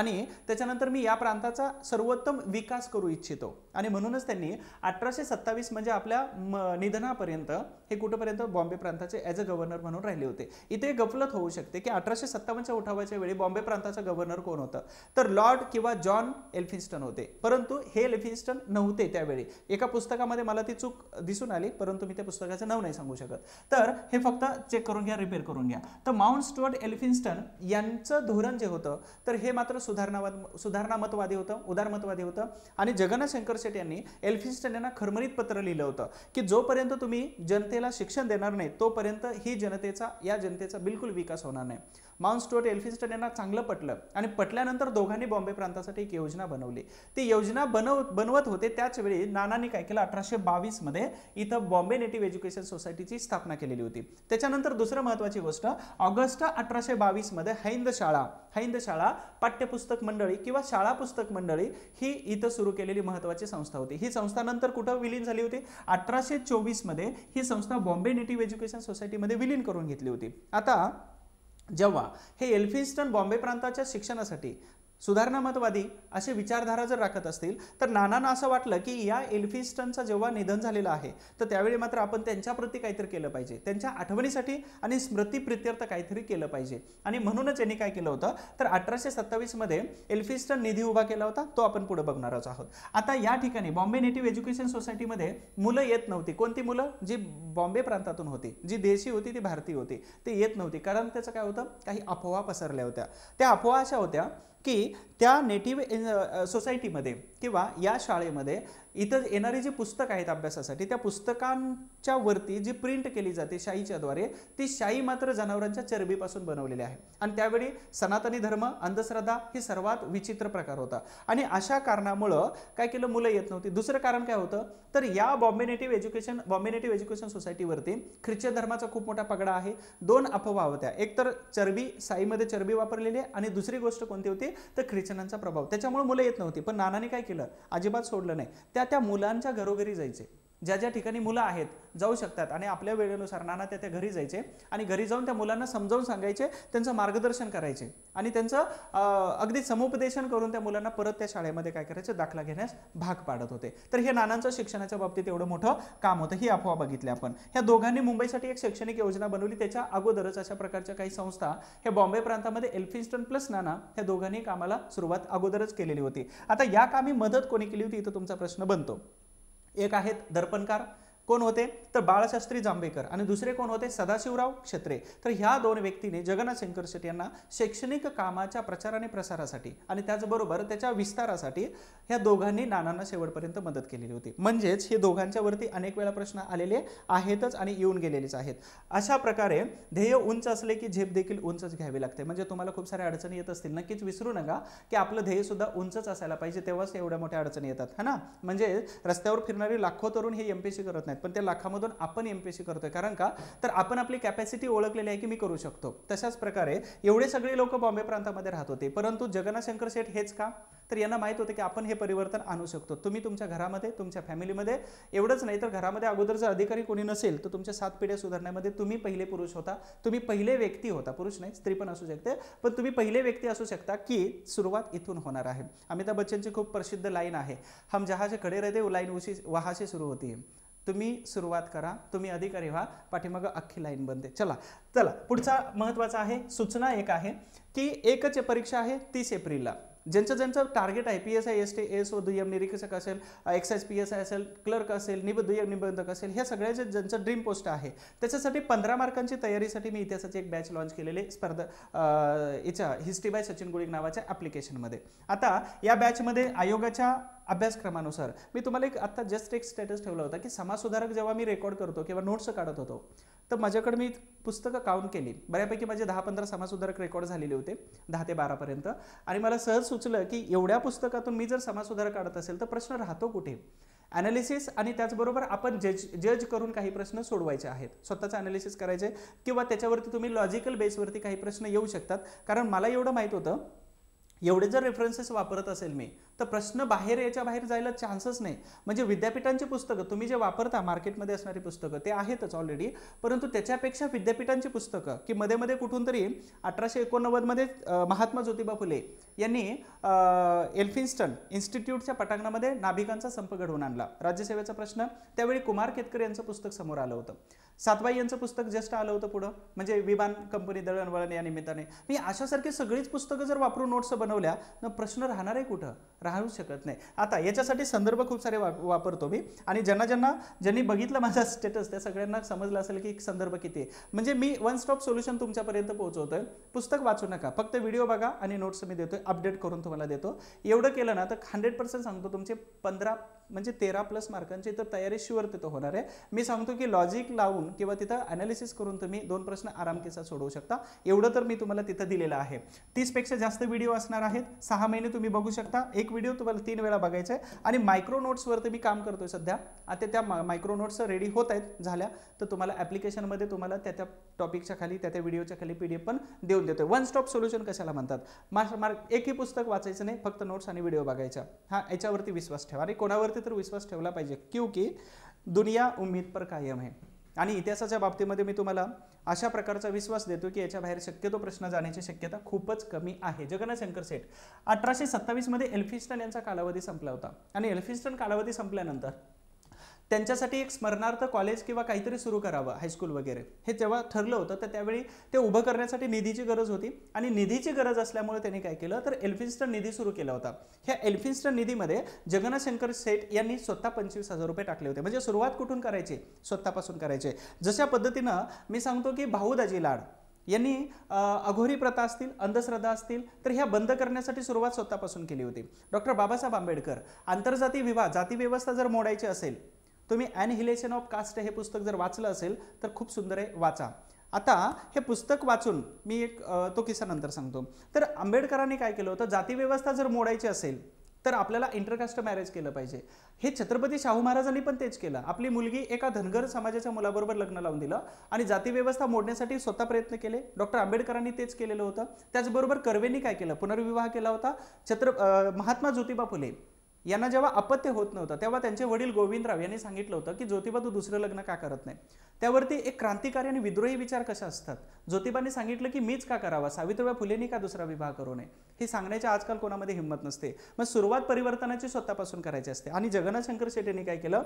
[SPEAKER 1] आणि त्याच्यानंतर मी या प्रांताचा सर्वोत्तम विकास करू इच्छितो आणि म्हणूनच त्यांनी अठराशे सत्तावीस म्हणजे आपल्या म निधनापर्यंत हे कुठंपर्यंत बॉम्बे प्रांताचे ॲज अ गव्हर्नर म्हणून राहिले होते इथे गफलत होऊ शकते की अठराशे सत्तावन्नच्या उठावाच्या वेळी बॉम्बे प्रांताचा गव्हर्नर कोण होतं तर लॉर्ड किंवा जॉन एल्फिन्स्टन होते परंतु हे एल्फिन्स्टन नव्हते त्यावेळी एका पुस्तकामध्ये मला ती चूक दिसून आली परंतु मी त्या पुस्तकाचं नाव नाही सांगू शकत तर हे फक्त चेक करून घ्या रिपेअर करून घ्या तर माउंट स्टुअर्ट एल्फिन्स्टन यांचं धोरण जे होतं तर हे मात्र सुधारणावाद सुधारणामतवादी होतं उदारमतवादी होतं आणि जगन्नाथ शंकर शेट यांनी एल्फिन्स्टन यांना खरमरीत पत्र लिहिलं होतं की जोपर्यंत तुम्ही जनतेला शिक्षण देणार नाही तोपर्यंत ही जनतेचा या जनतेचा बिलकुल विकास होणार नाही माउंट स्टुअर्ट एल्फिन्स्टन यांना चांगलं पटलं आणि पटल्यानंतर दोघांनी बॉम्बे प्रांतासाठी एक योजना बनवली ती योजना बनव बनवत होते त्याचवेळी नानांनी काय केलं अठराशे बावीसमध्ये इथं बॉम्बे नेटिव्ह एज्युकेशन सोसायटीची स्थापना केलेली होती त्याच्यानंतर दुसरं महत्त्वाची गोष्ट ऑगस्ट अठराशे बावीसमध्ये हैंद शाळा हैंद शाळा पाठ्यपुस्तक मंडळी किंवा शाळा पुस्तक मंडळी ही इथं सुरू केलेली महत्त्वाची संस्था होती ही संस्था नंतर कुठं विलीन झाली होती अठराशे चोवीसमध्ये ही संस्था बॉम्बे नेटिव्ह एज्युकेशन सोसायटीमध्ये विलीन करून घेतली होती आता जेव्हा हे एल्फिन्स्टन बॉम्बे प्रांताच्या शिक्षणासाठी सुधारणामतवादी असे विचारधारा जर राखत असतील तर नानांना असं वाटलं की या एल्फिस्टनचं जेव्हा निधन झालेलं आहे तर त्यावेळी मात्र आपण त्यांच्याप्रती काहीतरी केलं पाहिजे त्यांच्या आठवणीसाठी आणि स्मृतीप्रित्यर्थ काहीतरी केलं पाहिजे आणि म्हणूनच यांनी काय केलं होतं तर अठराशे सत्तावीसमध्ये एल्फिस्टन निधी उभा केला होता तो आपण पुढे बघणारच आहोत आता या ठिकाणी बॉम्बे नेटिव्ह एज्युकेशन सोसायटीमध्ये मुलं येत नव्हती कोणती मुलं जी बॉम्बे प्रांतातून होती जी देशी होती ती भारतीय होती ते येत नव्हती कारण त्याचं काय होतं काही अफवा पसरल्या होत्या त्या अफवा अशा होत्या की त्या नेटिव्ह सोसायटीमध्ये eh, eh, किंवा या शाळेमध्ये इथं येणारी जी पुस्तकं आहेत अभ्यासासाठी त्या पुस्तकांच्या वरती जी प्रिंट केली जाते शाईच्याद्वारे ती शाई मात्र जनावरांच्या चरबीपासून बनवलेली आहे आणि त्यावेळी सनातनी धर्म अंधश्रद्धा ही सर्वात विचित्र प्रकार होता आणि अशा कारणामुळं काय केलं मुलं येत नव्हती दुसरं कारण काय होतं तर या बॉम्बे एज्युकेशन बॉम्बे एज्युकेशन सोसायटीवरती ख्रिश्चन धर्माचा खूप मोठा पगडा आहे दोन अफवा होत्या एक तर चरबी साईमध्ये चरबी वापरलेली आणि दुसरी गोष्ट कोणती होती तर ख्रिश्चन शिक्षणांचा प्रभाव त्याच्यामुळे मुलं येत नव्हती पण नानाने काय केलं अजिबात सोडलं नाही त्या त्या मुलांच्या घरोघरी जायचे ज्या ज्या ठिकाणी मुलं आहेत जाऊ शकतात आणि आपल्या वेळेनुसार नाना त्या त्या घरी जायचे आणि घरी जाऊन त्या मुलांना समजावून सांगायचे त्यांचं मार्गदर्शन करायचे आणि त्यांचं अगदी समुपदेशन करून त्या मुलांना परत त्या शाळेमध्ये काय करायचं दाखला घेण्यास भाग पाडत होते तर हे नानांचं शिक्षणाच्या बाबतीत एवढं मोठं काम होतं ही अफवा बघितली आपण ह्या दोघांनी मुंबईसाठी एक शैक्षणिक योजना बनवली त्याच्या अगोदरच अशा प्रकारच्या काही संस्था हे बॉम्बे प्रांतामध्ये एल्फिन्स्टन प्लस नाना ह्या दोघांनी कामाला सुरुवात अगोदरच केलेली होती आता या कामी मदत कोणी केली होती इथं तुमचा प्रश्न बनतो एक आहेत दर्पणकार कोण होते तर बाळशास्त्री जांभेकर आणि दुसरे कोण होते सदाशिवराव क्षेत्रे तर ह्या दोन व्यक्तीने जगन्नाथ शंकर शेट यांना शैक्षणिक कामाच्या प्रचार आणि प्रसारासाठी आणि त्याचबरोबर त्याच्या विस्तारासाठी ह्या दोघांनी नानांना शेवटपर्यंत मदत केलेली होती म्हणजेच हे दोघांच्यावरती अनेक वेळा प्रश्न आलेले आहेतच आणि येऊन गेलेलेच आहेत अशा प्रकारे ध्येय उंच असले की झेप देखील उंचच घ्यावी लागते म्हणजे तुम्हाला खूप साऱ्या अडचणी येत असतील नक्कीच विसरू नका की आपलं ध्येय सुद्धा उंचच असायला पाहिजे तेव्हाच एवढ्या मोठ्या अडचणी येतात है ना म्हणजे रस्त्यावर फिरणारे लाखो तरुण हे एमपीसी करत नाहीत पण त्या लाखामधून आपण एम पी एस सी करतोय कारण का तर आपण आपली कॅपॅसिटी ओळखलेली आहे की मी करू शकतो तशाच प्रकारे एवढे सगळे लोक बॉम्बे प्रांतामध्ये राहत होते परंतु जगन्नाथ शंकर शेठ हेच का तर यांना माहित होते की आपण हे परिवर्तन आणू शकतो तुम्ही तुमच्या घरामध्ये तुमच्या फॅमिलीमध्ये एवढंच नाही तर घरामध्ये अगोदर जर अधिकारी कोणी नसेल तर तुमच्या सात पिढ्या सुधारण्यामध्ये तुम्ही पहिले पुरुष होता तुम्ही पहिले व्यक्ती होता पुरुष नाही स्त्री पण असू शकते पण तुम्ही पहिले व्यक्ती असू शकता की सुरुवात इथून होणार आहे अमिताभ बच्चनची खूप प्रसिद्ध लाईन आहे हम जहाजे खडे रहते लाईन उशी वहाशी सुरू होती तुम्ही सुरुवात करा तुम्ही अधिकारी व्हा पाठीमाग अख्खी लाईन बनते चला चला पुढचा महत्त्वाचा आहे सूचना एक आहे की एकच परीक्षा आहे तीस एप्रिलला ज्यांचं ज्यांचं टार्गेट आहे P S I S T S O दुय्यम निरीक्षक असेल एक्साईज पी एस आय असेल क्लर्क असेल निब दुय्यम निबंधक असेल ह्या सगळ्या जे ज्यांचं ड्रीम पोस्ट आहे त्याच्यासाठी पंधरा मार्कांची तयारीसाठी मी इतिहासाचे एक बॅच लॉन्च केलेली स्पर्धा याच्या हिस्ट्री बाय सचिन गुळिक नावाच्या ॲप्लिकेशनमध्ये आता या बॅचमध्ये आयोगाच्या अभ्यासक्रमानुसार मी तुम्हाला एक आत्ता जस्ट एक स्टेटस ठेवला होता की सुधारक जेव्हा मी रेकॉर्ड करतो किंवा नोट्स काढत होतो तर माझ्याकडे मी पुस्तकं काउंट केली बऱ्यापैकी माझे दहा पंधरा समाजसुधारक रेकॉर्ड झालेले होते दहा ते बारापर्यंत आणि मला सहज सुचलं की एवढ्या पुस्तकातून मी जर समाजसुधारक काढत असेल तर प्रश्न राहतो कुठे ॲनालिसिस आणि त्याचबरोबर आपण जज जज करून काही प्रश्न सोडवायचे आहेत स्वतःचं ॲनालिसिस करायचे किंवा त्याच्यावरती तुम्ही लॉजिकल बेसवरती काही प्रश्न येऊ शकतात कारण मला एवढं माहीत होतं एवढे जर रेफरन्सेस वापरत असेल मी तर प्रश्न बाहेर याच्या बाहेर जायला चान्सच नाही म्हणजे विद्यापीठांची पुस्तकं तुम्ही जे वापरता मार्केटमध्ये असणारी पुस्तकं ते आहेतच ऑलरेडी परंतु त्याच्यापेक्षा विद्यापीठांची पुस्तकं की मध्ये मध्ये कुठून तरी अठराशे एकोणनव्वदमध्ये महात्मा ज्योतिबा फुले यांनी एल्फिन्स्टन इन्स्टिट्यूटच्या पटांगणामध्ये नाभिकांचा संप घडवून आणला राज्यसेवेचा प्रश्न त्यावेळी कुमार केतकर यांचं पुस्तक समोर आलं होतं सातबाई यांचं पुस्तक जस्ट आलं होतं पुढं म्हणजे विमान कंपनी दळणवळण या निमित्ताने मी अशासारखी सगळीच पुस्तकं जर वापरून नोट्स बनवल्या तर प्रश्न राहणार आहे कुठं राहू शकत नाही आता याच्यासाठी संदर्भ खूप सारे वापरतो मी आणि ज्यांना ज्यांना ज्यांनी बघितलं माझा स्टेटस त्या सगळ्यांना समजलं असेल की संदर्भ किती आहे म्हणजे मी वन स्टॉप सोल्युशन तुमच्यापर्यंत पोहोचवतोय पुस्तक वाचू नका फक्त व्हिडिओ बघा आणि नोट्स मी देतोय अपडेट करून तुम्हाला देतो एवढं केलं ना तर हंड्रेड पर्सेंट सांगतो तुमचे पंधरा म्हणजे तेरा प्लस मार्कांची तर तयारी शुअर तिथं होणार आहे मी सांगतो की लॉजिक लावून किंवा तिथं ॲनालिसिस करून तुम्ही दोन प्रश्न आरामकेसात सोडवू शकता एवढं तर मी तुम्हाला तिथं दिलेलं आहे तीसपेक्षा जास्त व्हिडिओ असणार आहेत सहा महिने तुम्ही बघू शकता एक व्हिडिओ तुम्हाला तीन वेळा बघायचा आहे आणि मायक्रो नोट्सवरती मी काम करतोय सध्या आता त्या मायक्रो नोट्स रेडी होत आहेत झाल्या तर तुम्हाला ॲप्लिकेशनमध्ये तुम्हाला त्या त्या टॉपिकच्या खाली त्या त्या व्हिडिओच्या खाली पी डी एफ पण देऊन देतोय वन स्टॉप सोल्युशन कशाला म्हणतात मार्क एकही पुस्तक वाचायचं नाही फक्त नोट्स आणि व्हिडिओ बघायचा हा याच्यावरती विश्वास ठेवा आणि कोणावरती तर विश्वास ठेवला पाहिजे क्योंकि दुनिया उम्मीद पर कायम आहे आणि इतिहासाच्या बाबतीमध्ये मी तुम्हाला अशा प्रकारचा विश्वास देतो की याच्या बाहेर शक्यतो प्रश्न जाण्याची शक्यता खूपच कमी आहे जगन्नाथ शंकर सेठ अठराशे मध्ये एल्फिस्टन यांचा कालावधी संपला होता आणि एल्फिस्टन कालावधी संपल्यानंतर त्यांच्यासाठी एक स्मरणार्थ कॉलेज किंवा काहीतरी सुरू करावं हायस्कूल वगैरे हे जेव्हा ठरलं होतं तर त्यावेळी ते उभं करण्यासाठी निधीची गरज होती आणि निधीची गरज असल्यामुळे त्यांनी काय केलं तर एल्फिन्स्टन निधी सुरू केला होता ह्या एल्फिन्स्टन निधीमध्ये जगनाशंकर सेठ यांनी स्वतः पंचवीस हजार रुपये टाकले होते म्हणजे सुरुवात कुठून करायची स्वतःपासून करायचे जशा पद्धतीनं मी सांगतो की भाऊदाजी लाड यांनी अघोरी प्रथा असतील अंधश्रद्धा असतील तर ह्या बंद करण्यासाठी सुरुवात स्वतःपासून केली होती डॉक्टर बाबासाहेब आंबेडकर आंतरजाती विवाह जाती व्यवस्था जर मोडायची असेल तुम्ही ॲनहिलेशन ऑफ कास्ट हे पुस्तक जर वाचलं असेल तर खूप सुंदर आहे वाचा आता हे पुस्तक वाचून मी एक तो किस्सा नंतर सांगतो तर आंबेडकरांनी काय केलं होतं जाती व्यवस्था जर मोडायची असेल तर आपल्याला इंटरकास्ट मॅरेज केलं पाहिजे हे छत्रपती शाहू महाराजांनी पण तेच केलं आपली मुलगी एका धनगर समाजाच्या मुलाबरोबर लग्न लावून दिलं आणि जाती व्यवस्था मोडण्यासाठी स्वतः प्रयत्न केले डॉक्टर आंबेडकरांनी तेच केलेलं होतं त्याचबरोबर कर्वेंनी काय केलं पुनर्विवाह केला होता छत्र महात्मा ज्योतिबा फुले यांना जेव्हा अपत्य होत नव्हतं तेव्हा त्यांचे वडील गोविंदराव यांनी सांगितलं होतं की ज्योतिबा तू दुसरं लग्न का करत नाही त्यावरती एक क्रांतिकारी आणि विद्रोही विचार कसे असतात ज्योतिबाने सांगितलं की मीच का करावा सावित्रीबाई फुलेनी का दुसरा विवाह करू नये हे सांगण्याची आजकाल कोणामध्ये हिंमत नसते मग सुरुवात परिवर्तनाची स्वतःपासून करायची असते आणि जगन्नाथ शंकर शेट्टीने काय केलं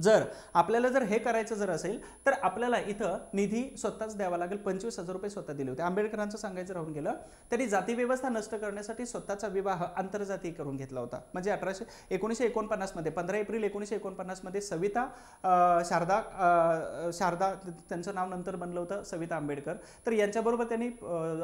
[SPEAKER 1] जर आपल्याला जर हे करायचं जर असेल तर आपल्याला इथं निधी स्वतःच द्यावा लागेल पंचवीस हजार रुपये स्वतः दिले होते आंबेडकरांचं सांगायचं राहून गेलं तरी जाती व्यवस्था नष्ट करण्यासाठी स्वतःचा विवाह आंतरजातीय करून घेतला होता म्हणजे अठराशे एकोणीसशे एकोणपन्नासमध्ये पंधरा एप्रिल एकोणीसशे एकोणपन्नासमध्ये सविता शारदा शारदा त्यांचं नाव नंतर बनलं होतं सविता आंबेडकर तर यांच्याबरोबर त्यांनी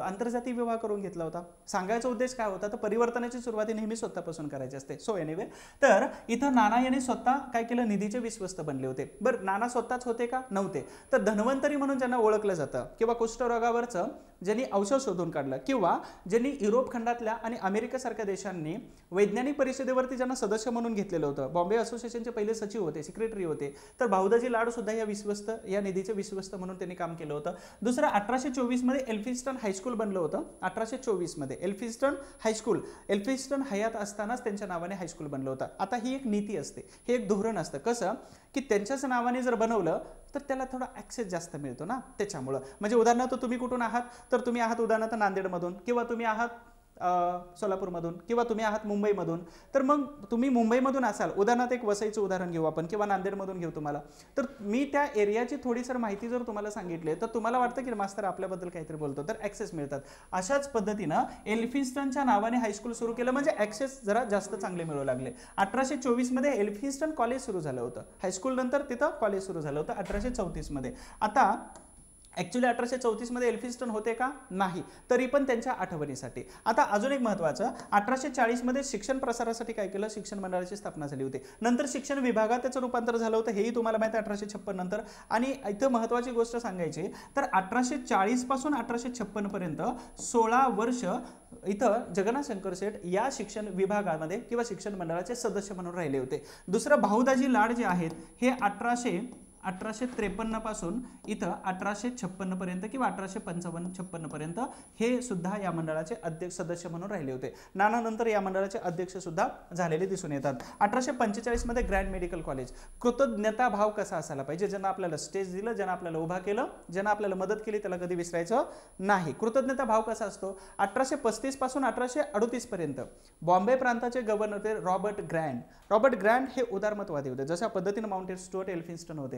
[SPEAKER 1] आंतरजातीय विवाह करून घेतला होता सांगायचा उद्देश काय होता तर परिवर्तनाची सुरुवाती नेहमी स्वतःपासून करायची असते सो एनिवे तर इथं नाना यांनी स्वतः काय केलं निधीचे विश्व विश्वस्त बनले होते बर नाना स्वतःच होते का नव्हते तर धन्वंतरी म्हणून ज्यांना ओळखलं जातं किंवा कुष्ठरोगावरचं ज्यांनी औषध शोधून काढलं किंवा ज्यांनी युरोप खंडातल्या आणि अमेरिकेसारख्या देशांनी वैज्ञानिक परिषदेवरती ज्यांना सदस्य म्हणून घेतलेलं होतं बॉम्बे असोसिएशनचे पहिले सचिव होते सेक्रेटरी होते तर भाऊदाजी सुद्धा या विश्वस्त या निधीचे विश्वस्त म्हणून त्यांनी काम केलं होतं दुसरं अठराशे मध्ये एल्फिन्स्टन हायस्कूल बनलं होतं अठराशे मध्ये एल्फिस्टन हायस्कूल एल्फिस्टन हयात असतानाच त्यांच्या नावाने हायस्कूल बनलं होतं आता ही एक नीती असते हे एक धोरण असतं कसं की त्यांच्याच नावाने जर बनवलं तर त्याला थोडा ॲक्सेस जास्त मिळतो ना त्याच्यामुळं म्हणजे उदाहरणार्थ तुम्ही कुठून आहात तर तुम्ही आहात उदाहरणार्थ नांदेडमधून किंवा तुम्ही आहात सोलापूरमधून किंवा तुम्ही आहात मुंबईमधून तर मग तुम्ही मुंबईमधून असाल उदाहरणार्थ एक वसईचं उदाहरण घेऊ आपण किंवा नांदेडमधून घेऊ तुम्हाला तर मी त्या एरियाची थोडीसर माहिती जर तुम्हाला सांगितली तर तुम्हाला वाटतं की मास्तर आपल्याबद्दल काहीतरी बोलतो तर ॲक्सेस मिळतात अशाच पद्धतीनं एल्फिन्स्टनच्या नावाने हायस्कूल सुरू केलं म्हणजे ॲक्सेस जरा जास्त चांगले मिळू लागले अठराशे चोवीसमध्ये एल्फिन्स्टन कॉलेज सुरू झालं होतं हायस्कूल नंतर तिथं कॉलेज सुरू झालं होतं अठराशे चौतीसमध्ये आता ॲक्च्युली अठराशे चौतीसमध्ये एल्फिन्स्टन होते का नाही तरी पण त्यांच्या आठवणीसाठी आता अजून एक महत्त्वाचं अठराशे चाळीसमध्ये शिक्षण प्रसारासाठी काय केलं शिक्षण मंडळाची स्थापना झाली होती नंतर शिक्षण विभागात त्याचं रूपांतर झालं होतं हेही तुम्हाला माहिती आहे अठराशे छप्पन नंतर आणि इथं महत्त्वाची गोष्ट सांगायची तर अठराशे चाळीसपासून अठराशे छप्पनपर्यंत सोळा वर्ष इथं जगन्नाथ शंकर शेठ या शिक्षण विभागामध्ये किंवा शिक्षण मंडळाचे सदस्य म्हणून राहिले होते दुसरं भाऊदाजी लाड जे आहेत हे अठराशे अठराशे त्रेपन्नपासून इथं अठराशे छप्पन्नपर्यंत किंवा अठराशे पंचावन्न छप्पन्नपर्यंत हे सुद्धा या मंडळाचे अध्यक्ष सदस्य म्हणून राहिले होते नानानंतर या मंडळाचे अध्यक्षसुद्धा झालेले दिसून येतात अठराशे पंचेचाळीसमध्ये ग्रँड मेडिकल कॉलेज कृतज्ञता भाव कसा असायला पाहिजे ज्यांना आपल्याला स्टेज दिलं ज्यांना आपल्याला उभा केलं ज्यांना आपल्याला मदत केली त्याला कधी विसरायचं नाही कृतज्ञता भाव कसा असतो अठराशे पस्तीसपासून अठराशे अडतीसपर्यंत बॉम्बे प्रांताचे गव्हर्नर होते रॉबर्ट ग्रँड रॉबर्ट ग्रँड हे उदारमतवादी होते जशा पद्धतीनं माउंटेन स्टुअर्ट एल्फिन्स्टन होते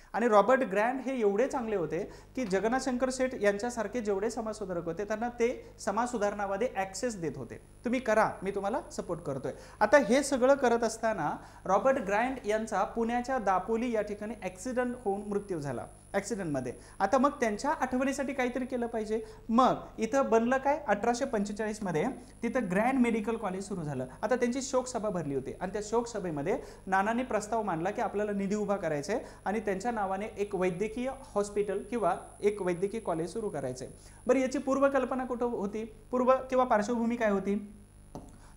[SPEAKER 1] आणि रॉबर्ट ग्रँड हे एवढे चांगले होते की जगनाशंकर शंकर शेठ यांच्यासारखे जेवढे समाजसुधारक होते त्यांना ते समाजसुधारणामध्ये ॲक्सेस देत होते तुम्ही करा मी तुम्हाला सपोर्ट करतोय आता हे सगळं करत असताना रॉबर्ट ग्रँड यांचा पुण्याच्या दापोली या ठिकाणी ॲक्सिडंट होऊन मृत्यू झाला ॲक्सिडंटमध्ये आता मग त्यांच्या आठवणीसाठी काहीतरी केलं पाहिजे मग इथं बनलं काय अठराशे पंचेचाळीसमध्ये तिथं ग्रँड मेडिकल कॉलेज सुरू झालं आता त्यांची शोकसभा भरली होती आणि त्या शोकसभेमध्ये नानांनी प्रस्ताव मांडला की आपल्याला निधी उभा करायचा आहे आणि त्यांच्या नावाने एक वैद्यकीय हॉस्पिटल किंवा एक वैद्यकीय कॉलेज सुरू करायचं आहे बरं याची पूर्वकल्पना कुठं होती पूर्व किंवा पार्श्वभूमी काय होती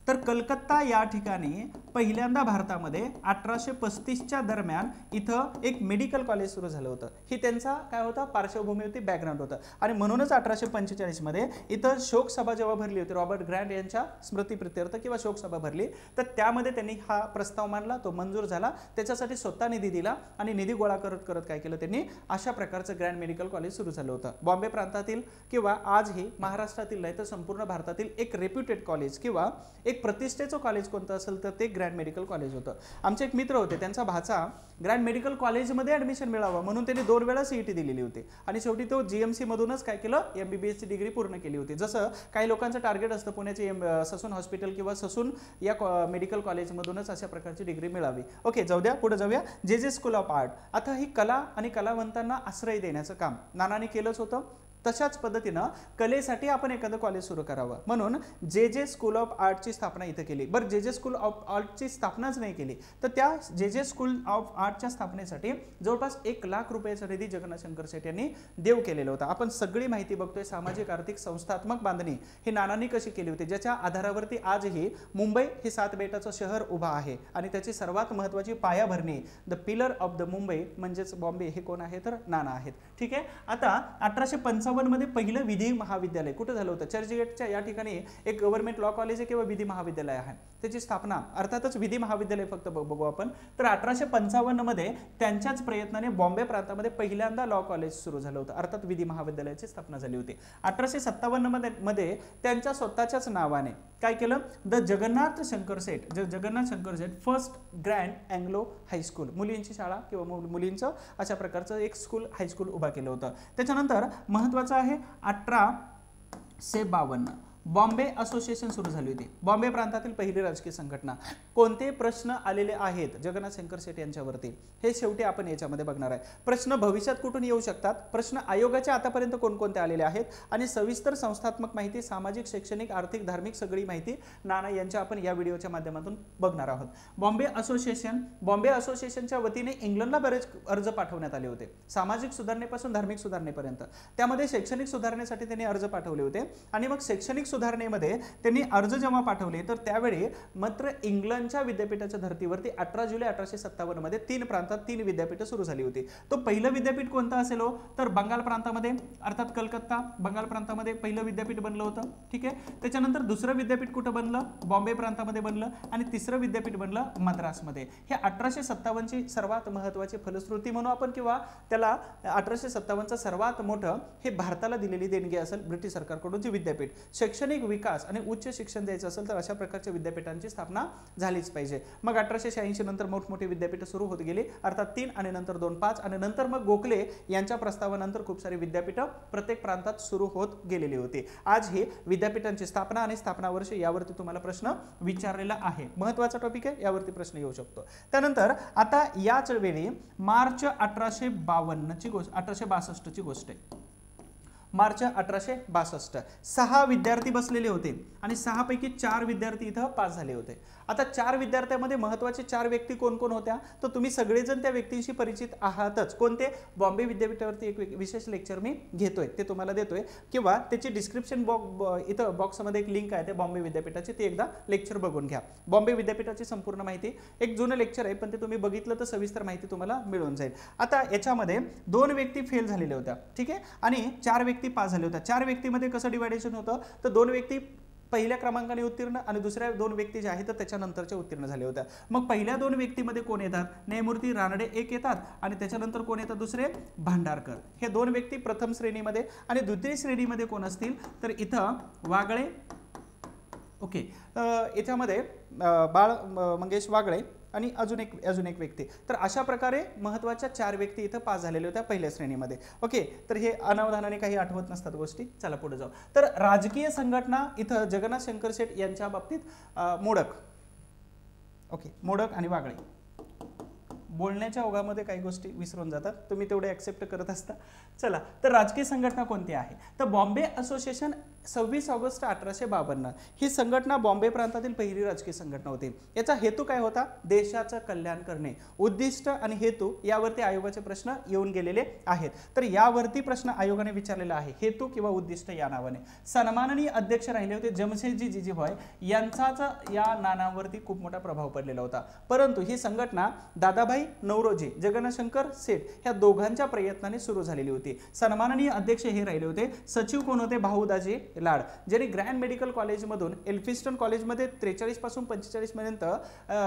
[SPEAKER 1] तर कलकत्ता या ठिकाणी पहिल्यांदा भारतामध्ये अठराशे पस्तीसच्या दरम्यान इथं एक मेडिकल कॉलेज सुरू झालं होतं ही त्यांचा काय होता पार्श्वभूमीवरती बॅकग्राऊंड होतं आणि म्हणूनच अठराशे पंचेचाळीसमध्ये इथं शोकसभा जेव्हा भरली होती रॉबर्ट ग्रँड यांच्या स्मृतीप्रित्यर्थ किंवा शोकसभा भरली तर त्यामध्ये त्यांनी हा प्रस्ताव मांडला तो मंजूर झाला त्याच्यासाठी स्वतः निधी दिला आणि निधी गोळा करत करत काय केलं त्यांनी अशा प्रकारचं ग्रँड मेडिकल कॉलेज सुरू झालं होतं बॉम्बे प्रांतातील किंवा आजही महाराष्ट्रातील नाही तर संपूर्ण भारतातील एक रेप्युटेड कॉलेज किंवा एक एक प्रतिष्ठेचं कॉलेज कोणतं असेल तर ते ग्रँड मेडिकल कॉलेज होतं आमचे एक मित्र होते त्यांचा भाचा ग्रँड मेडिकल कॉलेजमध्ये ॲडमिशन मिळावं म्हणून त्यांनी दोन वेळा सी टी e दिलेली होती आणि शेवटी तो जी एम सीमधूनच काय केलं एम बी बी डिग्री पूर्ण केली होती जसं काही लोकांचं टार्गेट असतं पुण्याचे एम ससून हॉस्पिटल किंवा ससून या मेडिकल कॉलेजमधूनच अशा प्रकारची डिग्री मिळावी ओके जाऊ द्या पुढे जाऊया जे जे स्कूल ऑफ आर्ट आता ही कला आणि कलावंतांना आश्रय देण्याचं काम नानाने केलंच होतं तशाच पद्धतीनं कलेसाठी आपण एखादं कॉलेज सुरू करावं म्हणून जे जे स्कूल ऑफ आर्टची स्थापना इथं केली बरं जे जे स्कूल ऑफ आर्टची स्थापनाच नाही केली तर त्या जे जे स्कूल ऑफ आर्टच्या स्थापनेसाठी जवळपास एक लाख रुपयाचा निधी जगन्नाथ शंकर शेट यांनी देव केलेला होता आपण सगळी माहिती बघतोय सामाजिक आर्थिक संस्थात्मक बांधणी ही नानांनी कशी केली होती ज्याच्या आधारावरती आजही मुंबई हे सात बेटाचं शहर उभा आहे आणि त्याची सर्वात महत्वाची पायाभरणी the pillar of the Mumbai म्हणजेच बॉम्बे हे कोण आहे तर नाना आहेत ठीक आहे आता अठराशे पंचावन्न मध्ये पहिलं विधी महाविद्यालय कुठं झालं होतं चर्चगेटच्या या ठिकाणी एक गव्हर्नमेंट लॉ कॉलेज आहे किंवा विधी महाविद्यालय आहे त्याची स्थापना अर्थातच विधी महाविद्यालय फक्त बघू आपण तर अठराशे मध्ये त्यांच्याच प्रयत्नाने बॉम्बे प्रांतामध्ये पहिल्यांदा लॉ कॉलेज सुरू झालं होतं अर्थात विधी महाविद्यालयाची स्थापना झाली होती अठराशे सत्तावन्नमध्ये मध्ये त्यांच्या स्वतःच्याच नावाने काय केलं द जगन्नाथ शंकर सेट ज Jagannath Shankar Shet first grand Anglo high school मुलींची शाळा किंवा मुलींचं अशा प्रकारचं एक स्कूल हायस्कूल उभा केलं होतं त्याच्यानंतर महत्त्वाचं आहे अठराशे से बावन्न बॉम्बे असोसिएशन सुरू झाली होती बॉम्बे प्रांतातील पहिली राजकीय संघटना कोणते प्रश्न आलेले आहेत जगन्नाथ शंकर शेट यांच्यावरती हे शेवटी आपण याच्यामध्ये बघणार आहे प्रश्न भविष्यात कुठून येऊ शकतात प्रश्न आयोगाच्या आतापर्यंत कोणकोणते आलेले आहेत आणि सविस्तर संस्थात्मक माहिती सामाजिक शैक्षणिक आर्थिक धार्मिक सगळी माहिती नाना यांच्या आपण या व्हिडिओच्या माध्यमातून बघणार आहोत बॉम्बे असोसिएशन बॉम्बे असोसिएशनच्या वतीने इंग्लंडला बरेच अर्ज पाठवण्यात आले होते सामाजिक सुधारणेपासून धार्मिक सुधारणेपर्यंत त्यामध्ये शैक्षणिक सुधारणेसाठी त्यांनी अर्ज पाठवले होते आणि मग शैक्षणिक सुधारणेमध्ये त्यांनी अर्ज जमा पाठवले तर त्यावेळी मात्र इंग्लंडच्या विद्यापीठाच्या धर्तीवरती अठरा जुलै अठराशे मध्ये तीन प्रांतात तीन विद्यापीठ सुरू झाली होती तो पहिलं विद्यापीठ कोणतं असेल हो तर बंगाल प्रांतामध्ये अर्थात कलकत्ता बंगाल प्रांतामध्ये पहिलं विद्यापीठ बनलं होतं ठीक आहे त्याच्यानंतर दुसरं विद्यापीठ कुठं बनलं बॉम्बे प्रांतामध्ये बनलं आणि तिसरं विद्यापीठ बनलं मद्रासमध्ये हे अठराशे सत्तावन्नची सर्वात महत्त्वाची फलश्रुती म्हणू आपण किंवा त्याला अठराशे सत्तावन्नचं सर्वात मोठं हे भारताला दिलेली देणगी असेल ब्रिटिश सरकारकडून जे विद्यापीठ शैक्षणिक शैक्षणिक विकास आणि उच्च शिक्षण द्यायचं असेल तर अशा प्रकारच्या विद्यापीठांची स्थापना झालीच पाहिजे मग अठराशे शहाऐंशी नंतर मोठमोठी विद्यापीठं सुरू होत गेली अर्थात तीन आणि नंतर दोन पाच आणि नंतर मग गोखले यांच्या प्रस्तावानंतर खूप सारी विद्यापीठ प्रत्येक प्रांतात सुरू होत गेलेली होती आज हे विद्यापीठांची स्थापना आणि स्थापना वर्ष यावरती तुम्हाला प्रश्न विचारलेला आहे महत्वाचा टॉपिक आहे यावरती प्रश्न येऊ शकतो त्यानंतर आता याच वेळी मार्च अठराशे बावन्नची गोष्ट अठराशे बासष्टची गोष्ट आहे मार्च अठराशे बासष्ट सहा विद्यार्थी बसलेले होते आणि सहापैकी चार विद्यार्थी इथं पास झाले होते आता चार विद्यार्थ्यामध्ये महत्त्वाचे चार व्यक्ती कोण कोण होत्या तर तुम्ही सगळेजण त्या व्यक्तींशी परिचित आहातच कोणते बॉम्बे विद्यापीठावरती एक विशेष लेक्चर मी घेतोय ते तुम्हाला देतोय किंवा त्याची डिस्क्रिप्शन बॉक्स इथं बॉक्समध्ये एक लिंक आहे ते बॉम्बे विद्यापीठाची ते एकदा लेक्चर बघून घ्या बॉम्बे विद्यापीठाची संपूर्ण माहिती एक जुनं लेक्चर आहे पण ते तुम्ही बघितलं तर सविस्तर माहिती तुम्हाला मिळून जाईल आता याच्यामध्ये दोन व्यक्ती फेल झालेल्या होत्या ठीक आहे आणि चार व्यक्ती पास झाल्या होत्या चार व्यक्तीमध्ये कसं डिवायडेशन होतं तर दोन व्यक्ती पहिल्या क्रमांकाने उत्तीर्ण आणि दुसऱ्या दोन व्यक्ती ज्या आहेत त्याच्यानंतरच्या उत्तीर्ण झाल्या होत्या मग पहिल्या दोन व्यक्तीमध्ये कोण येतात न्यायमूर्ती रानडे एक येतात आणि त्याच्यानंतर कोण येतात दुसरे भांडारकर हे दोन व्यक्ती प्रथम श्रेणीमध्ये आणि द्वितीय श्रेणीमध्ये कोण असतील तर इथं वागळे ओके याच्यामध्ये बाळ मंगेश वागळे आणि अजून एक अजून एक व्यक्ती तर अशा प्रकारे महत्त्वाच्या चार व्यक्ती इथं पास झालेल्या होत्या पहिल्या श्रेणीमध्ये ओके तर हे अनावधानाने काही आठवत नसतात गोष्टी चला पुढे जाऊ तर राजकीय संघटना इथं जगन्नाथ शंकर शेठ यांच्या बाबतीत मोडक ओके मोडक आणि वागळे बोलण्याच्या ओघामध्ये काही गोष्टी विसरून जातात तुम्ही तेवढे ॲक्सेप्ट करत असता चला तर राजकीय संघटना कोणती आहे तर बॉम्बे असोसिएशन सव्वीस ऑगस्ट अठराशे बावन्न ही संघटना बॉम्बे प्रांतातील पहिली राजकीय संघटना होती याचा हेतू काय होता देशाचं कल्याण करणे उद्दिष्ट आणि हेतू यावरती आयोगाचे प्रश्न येऊन गेलेले आहेत तर यावरती प्रश्न आयोगाने विचारलेला आहे हेतू किंवा उद्दिष्ट या नावाने सन्माननीय अध्यक्ष राहिले होते जमशेदजी जीजी होय यांचाच या नानावरती खूप मोठा प्रभाव पडलेला होता परंतु ही संघटना दादाभाई नवरोजी जगनशंकर सेठ ह्या दोघांच्या प्रयत्नाने सुरू झालेली होती सन्माननीय अध्यक्ष हे राहिले होते सचिव कोण होते भाऊदाजी लाड ज्यांनी ग्रँड मेडिकल कॉलेजमधून एल्फिन्स्टन कॉलेजमध्ये त्रेचाळीसपासून पंचेचाळीसपर्यंत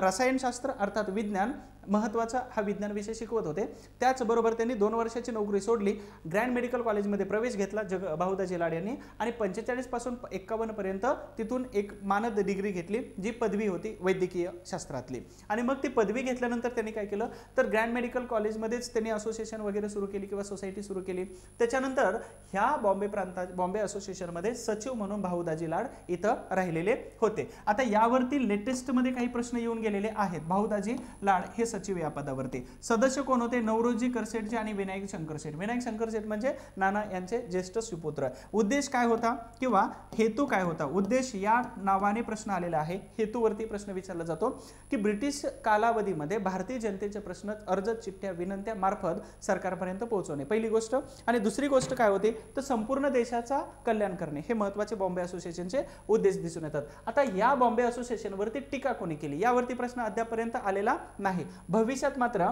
[SPEAKER 1] रसायनशास्त्र अर्थात विज्ञान महत्वाचा हा विज्ञान विषय शिकवत होते त्याचबरोबर त्यांनी दोन वर्षाची नोकरी सोडली ग्रँड मेडिकल कॉलेजमध्ये प्रवेश घेतला जग भाऊदाजी लाड यांनी आणि पंचेचाळीसपासून एक्कावन्नपर्यंत तिथून एक मानद डिग्री घेतली जी पदवी होती वैद्यकीय शास्त्रातली आणि मग ती पदवी घेतल्यानंतर त्यांनी काय केलं तर ग्रँड मेडिकल कॉलेजमध्येच त्यांनी असोसिएशन वगैरे सुरू केली किंवा सोसायटी सुरू केली त्याच्यानंतर ह्या बॉम्बे प्रांतात बॉम्बे असोसिएशनमध्ये सचिव म्हणून भाऊदाजी लाड इथं राहिलेले होते आता यावरती लेटेस्टमध्ये काही प्रश्न येऊन गेलेले आहेत भाऊदाजी लाड हे सचिव या पदावरती सदस्य कोण होते नवरोजी करसेटचे आणि विनायक शंकर विनायक शंकर म्हणजे नाना यांचे ज्येष्ठ सुपुत्र उद्देश काय होता किंवा हेतू काय होता उद्देश या नावाने प्रश्न आलेला आहे हेतूवरती प्रश्न विचारला जातो की ब्रिटिश कालावधीमध्ये भारतीय जनतेचे प्रश्न अर्ज चिठ्ठ्या विनंत्या मार्फत सरकारपर्यंत पोहोचवणे पहिली गोष्ट आणि दुसरी गोष्ट काय होती तर संपूर्ण देशाचा कल्याण करणे हे महत्वाचे बॉम्बे असोसिएशनचे उद्देश दिसून येतात आता या बॉम्बे असोसिएशनवरती टीका कोणी केली यावरती प्रश्न अद्यापर्यंत आलेला नाही भविष्यात मात्र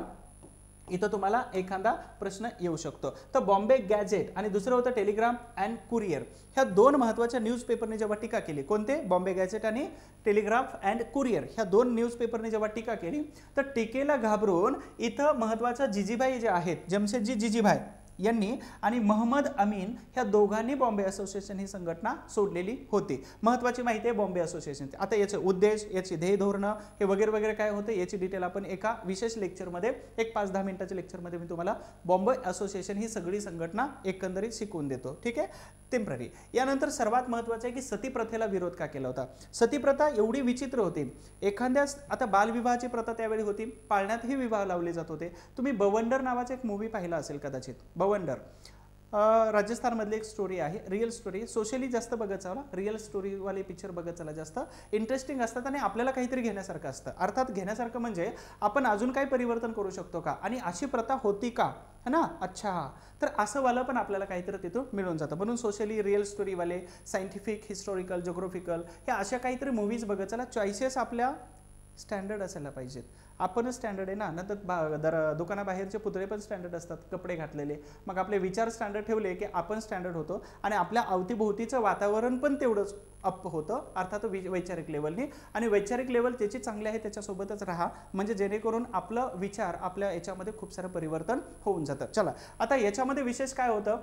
[SPEAKER 1] इथं तुम्हाला एखादा प्रश्न येऊ शकतो तर बॉम्बे गॅजेट आणि दुसरं होतं टेलिग्राम अँड कुरिअर ह्या दोन महत्त्वाच्या न्यूजपेपरने जेव्हा टीका केली कोणते बॉम्बे गॅजेट आणि टेलिग्राफ अँड कुरियर ह्या दोन न्यूजपेपरने जेव्हा टीका केली तर टीकेला घाबरून इथं महत्त्वाच्या जिजीभाई जे आहेत जमशेदजी जिजीभाई यांनी आणि महम्मद अमीन ह्या दोघांनी बॉम्बे असोसिएशन ही संघटना सोडलेली होती महत्त्वाची माहिती आहे बॉम्बे असोसिएशन आता याचे उद्देश याची ध्येय धोरणं हे वगैरे वगैरे काय होते याची डिटेल आपण एका विशेष लेक्चरमध्ये एक पाच दहा मिनिटाच्या लेक्चरमध्ये मी तुम्हाला बॉम्बे असोसिएशन ही सगळी संघटना एकंदरीत शिकवून देतो ठीक आहे टेम्पररी यानंतर सर्वात महत्त्वाचं आहे की सतीप्रथेला विरोध का केला होता सतीप्रथा एवढी विचित्र होती एखाद्या आता बालविवाहाची प्रथा त्यावेळी होती पाळण्यातही विवाह लावले जात होते तुम्ही बवंडर नावाचा एक मूवी पाहिला असेल कदाचित भवंडर राजस्थानमधली एक स्टोरी आहे रिअल स्टोरी सोशली जास्त बघत चला रिअल स्टोरीवाले पिक्चर बघत चला जास्त इंटरेस्टिंग असतात आणि आपल्याला काहीतरी घेण्यासारखं असतं अर्थात घेण्यासारखं म्हणजे आपण अजून काही परिवर्तन करू शकतो का आणि अशी प्रथा होती का है ना अच्छा हा तर असं वालं पण आपल्याला काहीतरी तिथून मिळून जातं म्हणून सोशली रिअल स्टोरीवाले सायंटिफिक हिस्टॉरिकल ज्योग्राफिकल ह्या अशा काहीतरी मूवीज बघत चला चॉईसेस आपल्या स्टँडर्ड असायला पाहिजेत आपणच स्टँडर्ड आहे ना तर बा दर दुकानाबाहेरचे पुतळे पण स्टँडर्ड असतात कपडे घातलेले मग आपले विचार स्टँडर्ड ठेवले की आपण स्टँडर्ड होतो आणि आपल्या अवतीभोवतीचं वातावरण पण तेवढंच अप होतं अर्थात वैचारिक लेवलनी आणि वैचारिक लेवल त्याचे चांगली आहे त्याच्यासोबतच राहा म्हणजे जेणेकरून आपलं विचार आपल्या याच्यामध्ये खूप सारं परिवर्तन होऊन जातं चला आता याच्यामध्ये विशेष काय होतं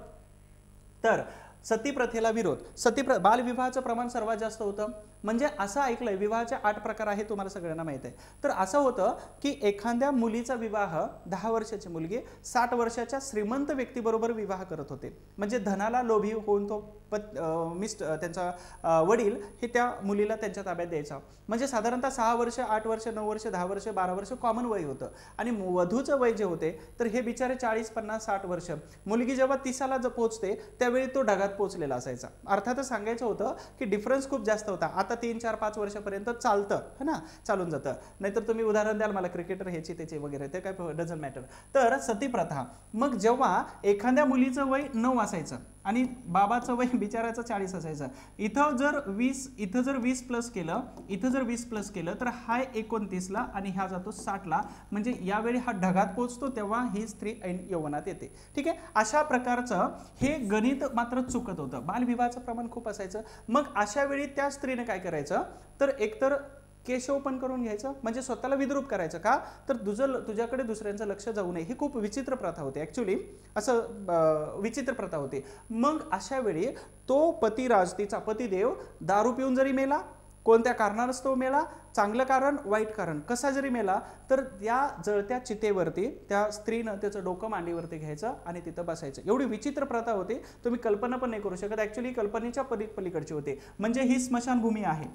[SPEAKER 1] तर सती प्रथेला विरोध सतीप्र बालविवाहाचं प्रमाण सर्वात जास्त होतं म्हणजे असं ऐकलंय विवाहाचे आठ प्रकार आहे तुम्हाला सगळ्यांना माहीत आहे तर असं होतं की एखाद्या मुलीचा विवाह दहा वर्षाची मुलगी साठ वर्षाच्या श्रीमंत व्यक्तीबरोबर विवाह करत होते म्हणजे धनाला लोभी होऊन तो पत मिस्ट त्यांचा वडील हे त्या मुलीला त्यांच्या ताब्यात द्यायचा म्हणजे साधारणतः सहा वर्ष आठ वर्ष नऊ वर्ष दहा वर्ष बारा वर्ष कॉमन वय होतं आणि वधूचं वय जे होते तर हे बिचारे चाळीस पन्नास साठ वर्ष मुलगी जेव्हा तिसाला जर पोहोचते त्यावेळी तो ढगात पोहोचलेला असायचा अर्थातच सांगायचं होतं की डिफरन्स खूप जास्त होता आता तीन चार पाच वर्षापर्यंत चालतं है ना चालून जातं नाहीतर तुम्ही उदाहरण द्याल मला क्रिकेटर ह्याची त्याचे वगैरे ते काय डझन मॅटर तर सतीप्रथा मग जेव्हा एखाद्या मुलीचं वय नऊ असायचं आणि बाबाचं वय बिचाराचं चाळीस असायचं इथं जर वीस इथं जर वीस प्लस केलं इथं जर वीस प्लस केलं तर हाय एकोणतीसला आणि हा जातो साठला म्हणजे यावेळी हा ढगात पोचतो तेव्हा ही स्त्री ऐन यवनात येते ठीक आहे अशा प्रकारचं हे गणित मात्र चुकत होतं बालविवाहाचं प्रमाण खूप असायचं मग अशा वेळी त्या स्त्रीने काय करायचं तर एकतर केश ओपन करून घ्यायचं म्हणजे स्वतःला विद्रूप करायचं का तर तुझं तुझ्याकडे दुसऱ्यांचं लक्ष जाऊ नये ही खूप विचित्र प्रथा होती ॲक्च्युली असं विचित्र प्रथा होती मग अशा वेळी तो राज तिचा पतीदेव दारू पिऊन जरी मेला कोणत्या कारणानच तो मेला चांगलं कारण वाईट कारण कसा जरी मेला तर त्या जळत्या चितेवरती त्या स्त्रीनं त्याचं डोकं मांडीवरती घ्यायचं आणि तिथं बसायचं एवढी विचित्र प्रथा होती तुम्ही कल्पना पण नाही करू शकत ॲक्च्युली कल्पनेच्या पली पलीकडची होती म्हणजे ही स्मशानभूमी आहे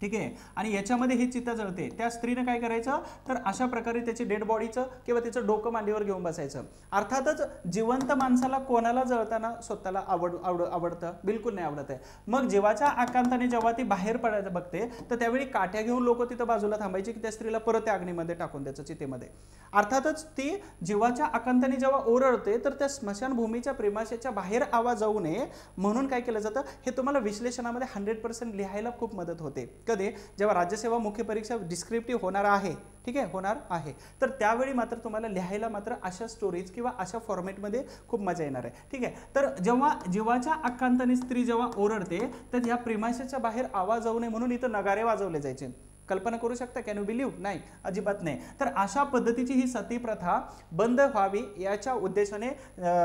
[SPEAKER 1] ठीक आहे आणि याच्यामध्ये ही चित्त जळते त्या स्त्रीनं काय करायचं तर अशा प्रकारे त्याची डेड बॉडीचं किंवा त्याचं डोकं मांडीवर घेऊन बसायचं अर्थातच जिवंत माणसाला कोणाला जळताना स्वतःला आवड आवड आवडतं बिलकुल नाही आवडत आहे मग जीवाच्या आकांताने जेव्हा ती बाहेर पडायचं बघते तर त्यावेळी काठ्या घेऊन लोक तिथं बाजूला थांबायचे की त्या स्त्रीला परत त्या अग्नीमध्ये टाकून द्यायचं चितेमध्ये अर्थातच ती जीवाच्या आकांताने जेव्हा ओरडते तर त्या स्मशानभूमीच्या प्रेमाशेच्या बाहेर आवाज जाऊ नये म्हणून काय केलं जातं हे तुम्हाला विश्लेषणामध्ये हंड्रेड पर्सेंट लिहायला खूप मदत होते कधी जेव्हा राज्यसेवा मुख्य परीक्षा डिस्क्रिप्टिव्ह होणार आहे ठीक आहे होणार आहे तर त्यावेळी मात्र तुम्हाला लिहायला मात्र अशा स्टोरीज किंवा अशा फॉर्मॅटमध्ये खूप मजा येणार आहे ठीक आहे तर जेव्हा जीवाच्या आकांताने स्त्री जेव्हा ओरडते तर या प्रेमाशाच्या बाहेर आवाज होऊ नये म्हणून इथं नगारे वाजवले जायचे कल्पना करू शकता कॅन यू बिलीव्ह नाही अजिबात नाही तर अशा पद्धतीची ही सती प्रथा बंद व्हावी याच्या उद्देशाने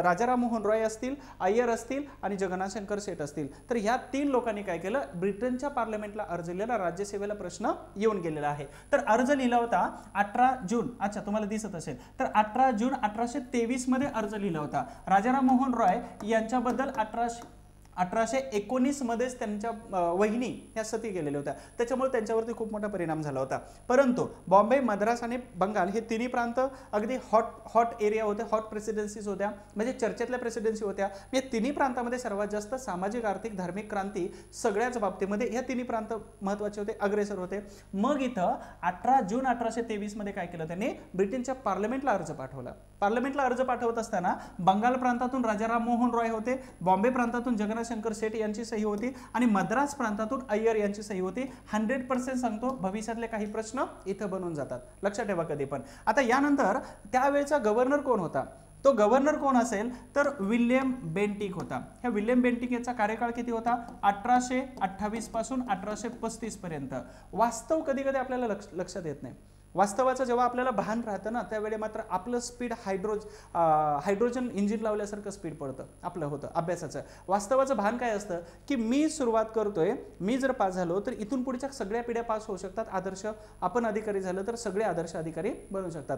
[SPEAKER 1] राजाराम मोहन रॉय असतील अय्यर असतील आणि जगन्नाथ शंकर शेठ असतील तर ह्या तीन लोकांनी काय केलं ब्रिटनच्या पार्लमेंटला अर्ज लिहिला राज्यसेवेला प्रश्न येऊन गेलेला आहे तर अर्ज लिहिला होता अठरा जून अच्छा तुम्हाला दिसत असेल तर अठरा जून अठराशे तेवीसमध्ये अर्ज लिहिला होता राजाराम मोहन रॉय यांच्याबद्दल अठराशे अठराशे एकोणीसमध्येच त्यांच्या वहिनी ह्या सती गेलेल्या होत्या त्याच्यामुळे त्यांच्यावरती खूप मोठा परिणाम झाला होता परंतु बॉम्बे मद्रास आणि बंगाल हे तिन्ही प्रांत अगदी हॉट हॉट एरिया होते हॉट प्रेसिडेन्सीज होत्या म्हणजे चर्चेतल्या प्रेसिडेन्सी होत्या या तिन्ही प्रांतामध्ये सर्वात जास्त सामाजिक आर्थिक धार्मिक क्रांती सगळ्याच बाबतीमध्ये ह्या तिन्ही प्रांत महत्त्वाचे होते अग्रेसर होते मग इथं अठरा जून अठराशे तेवीसमध्ये काय केलं त्यांनी ब्रिटनच्या पार्लमेंटला अर्ज पाठवला पार्लमेंटला अर्ज पाठवत असताना बंगाल प्रांतातून राम मोहन रॉय होते बॉम्बे प्रांतातून जगन्नाथ शंकर शेठ यांची सही होती आणि मद्रास प्रांतातून अय्यर यांची सही होती हंड्रेड पर्सेंट सांगतो भविष्यातले काही प्रश्न इथं बनून जातात लक्षात ठेवा कधी पण आता यानंतर त्यावेळेचा गव्हर्नर कोण होता तो गव्हर्नर कोण असेल तर विल्यम बेंटिक होता ह्या विल्यम बेंटिक याचा कार्यकाळ किती होता अठराशे अठ्ठावीस पासून अठराशे पस्तीस पर्यंत वास्तव कधी कधी आपल्याला लक्ष लक्षात येत नाही वास्तवाचं जेव्हा आपल्याला भान राहतं ना त्यावेळी मात्र आपलं स्पीड हायड्रोज हायड्रोजन इंजिन लावल्यासारखं स्पीड पडतं आपलं होतं अभ्यासाचं वास्तवाचं भान काय असतं की मी सुरुवात करतोय मी जर पास झालो तर इथून पुढच्या सगळ्या पिढ्या पास होऊ शकतात आदर्श आपण अधिकारी झालं तर सगळे आदर्श अधिकारी बनू शकतात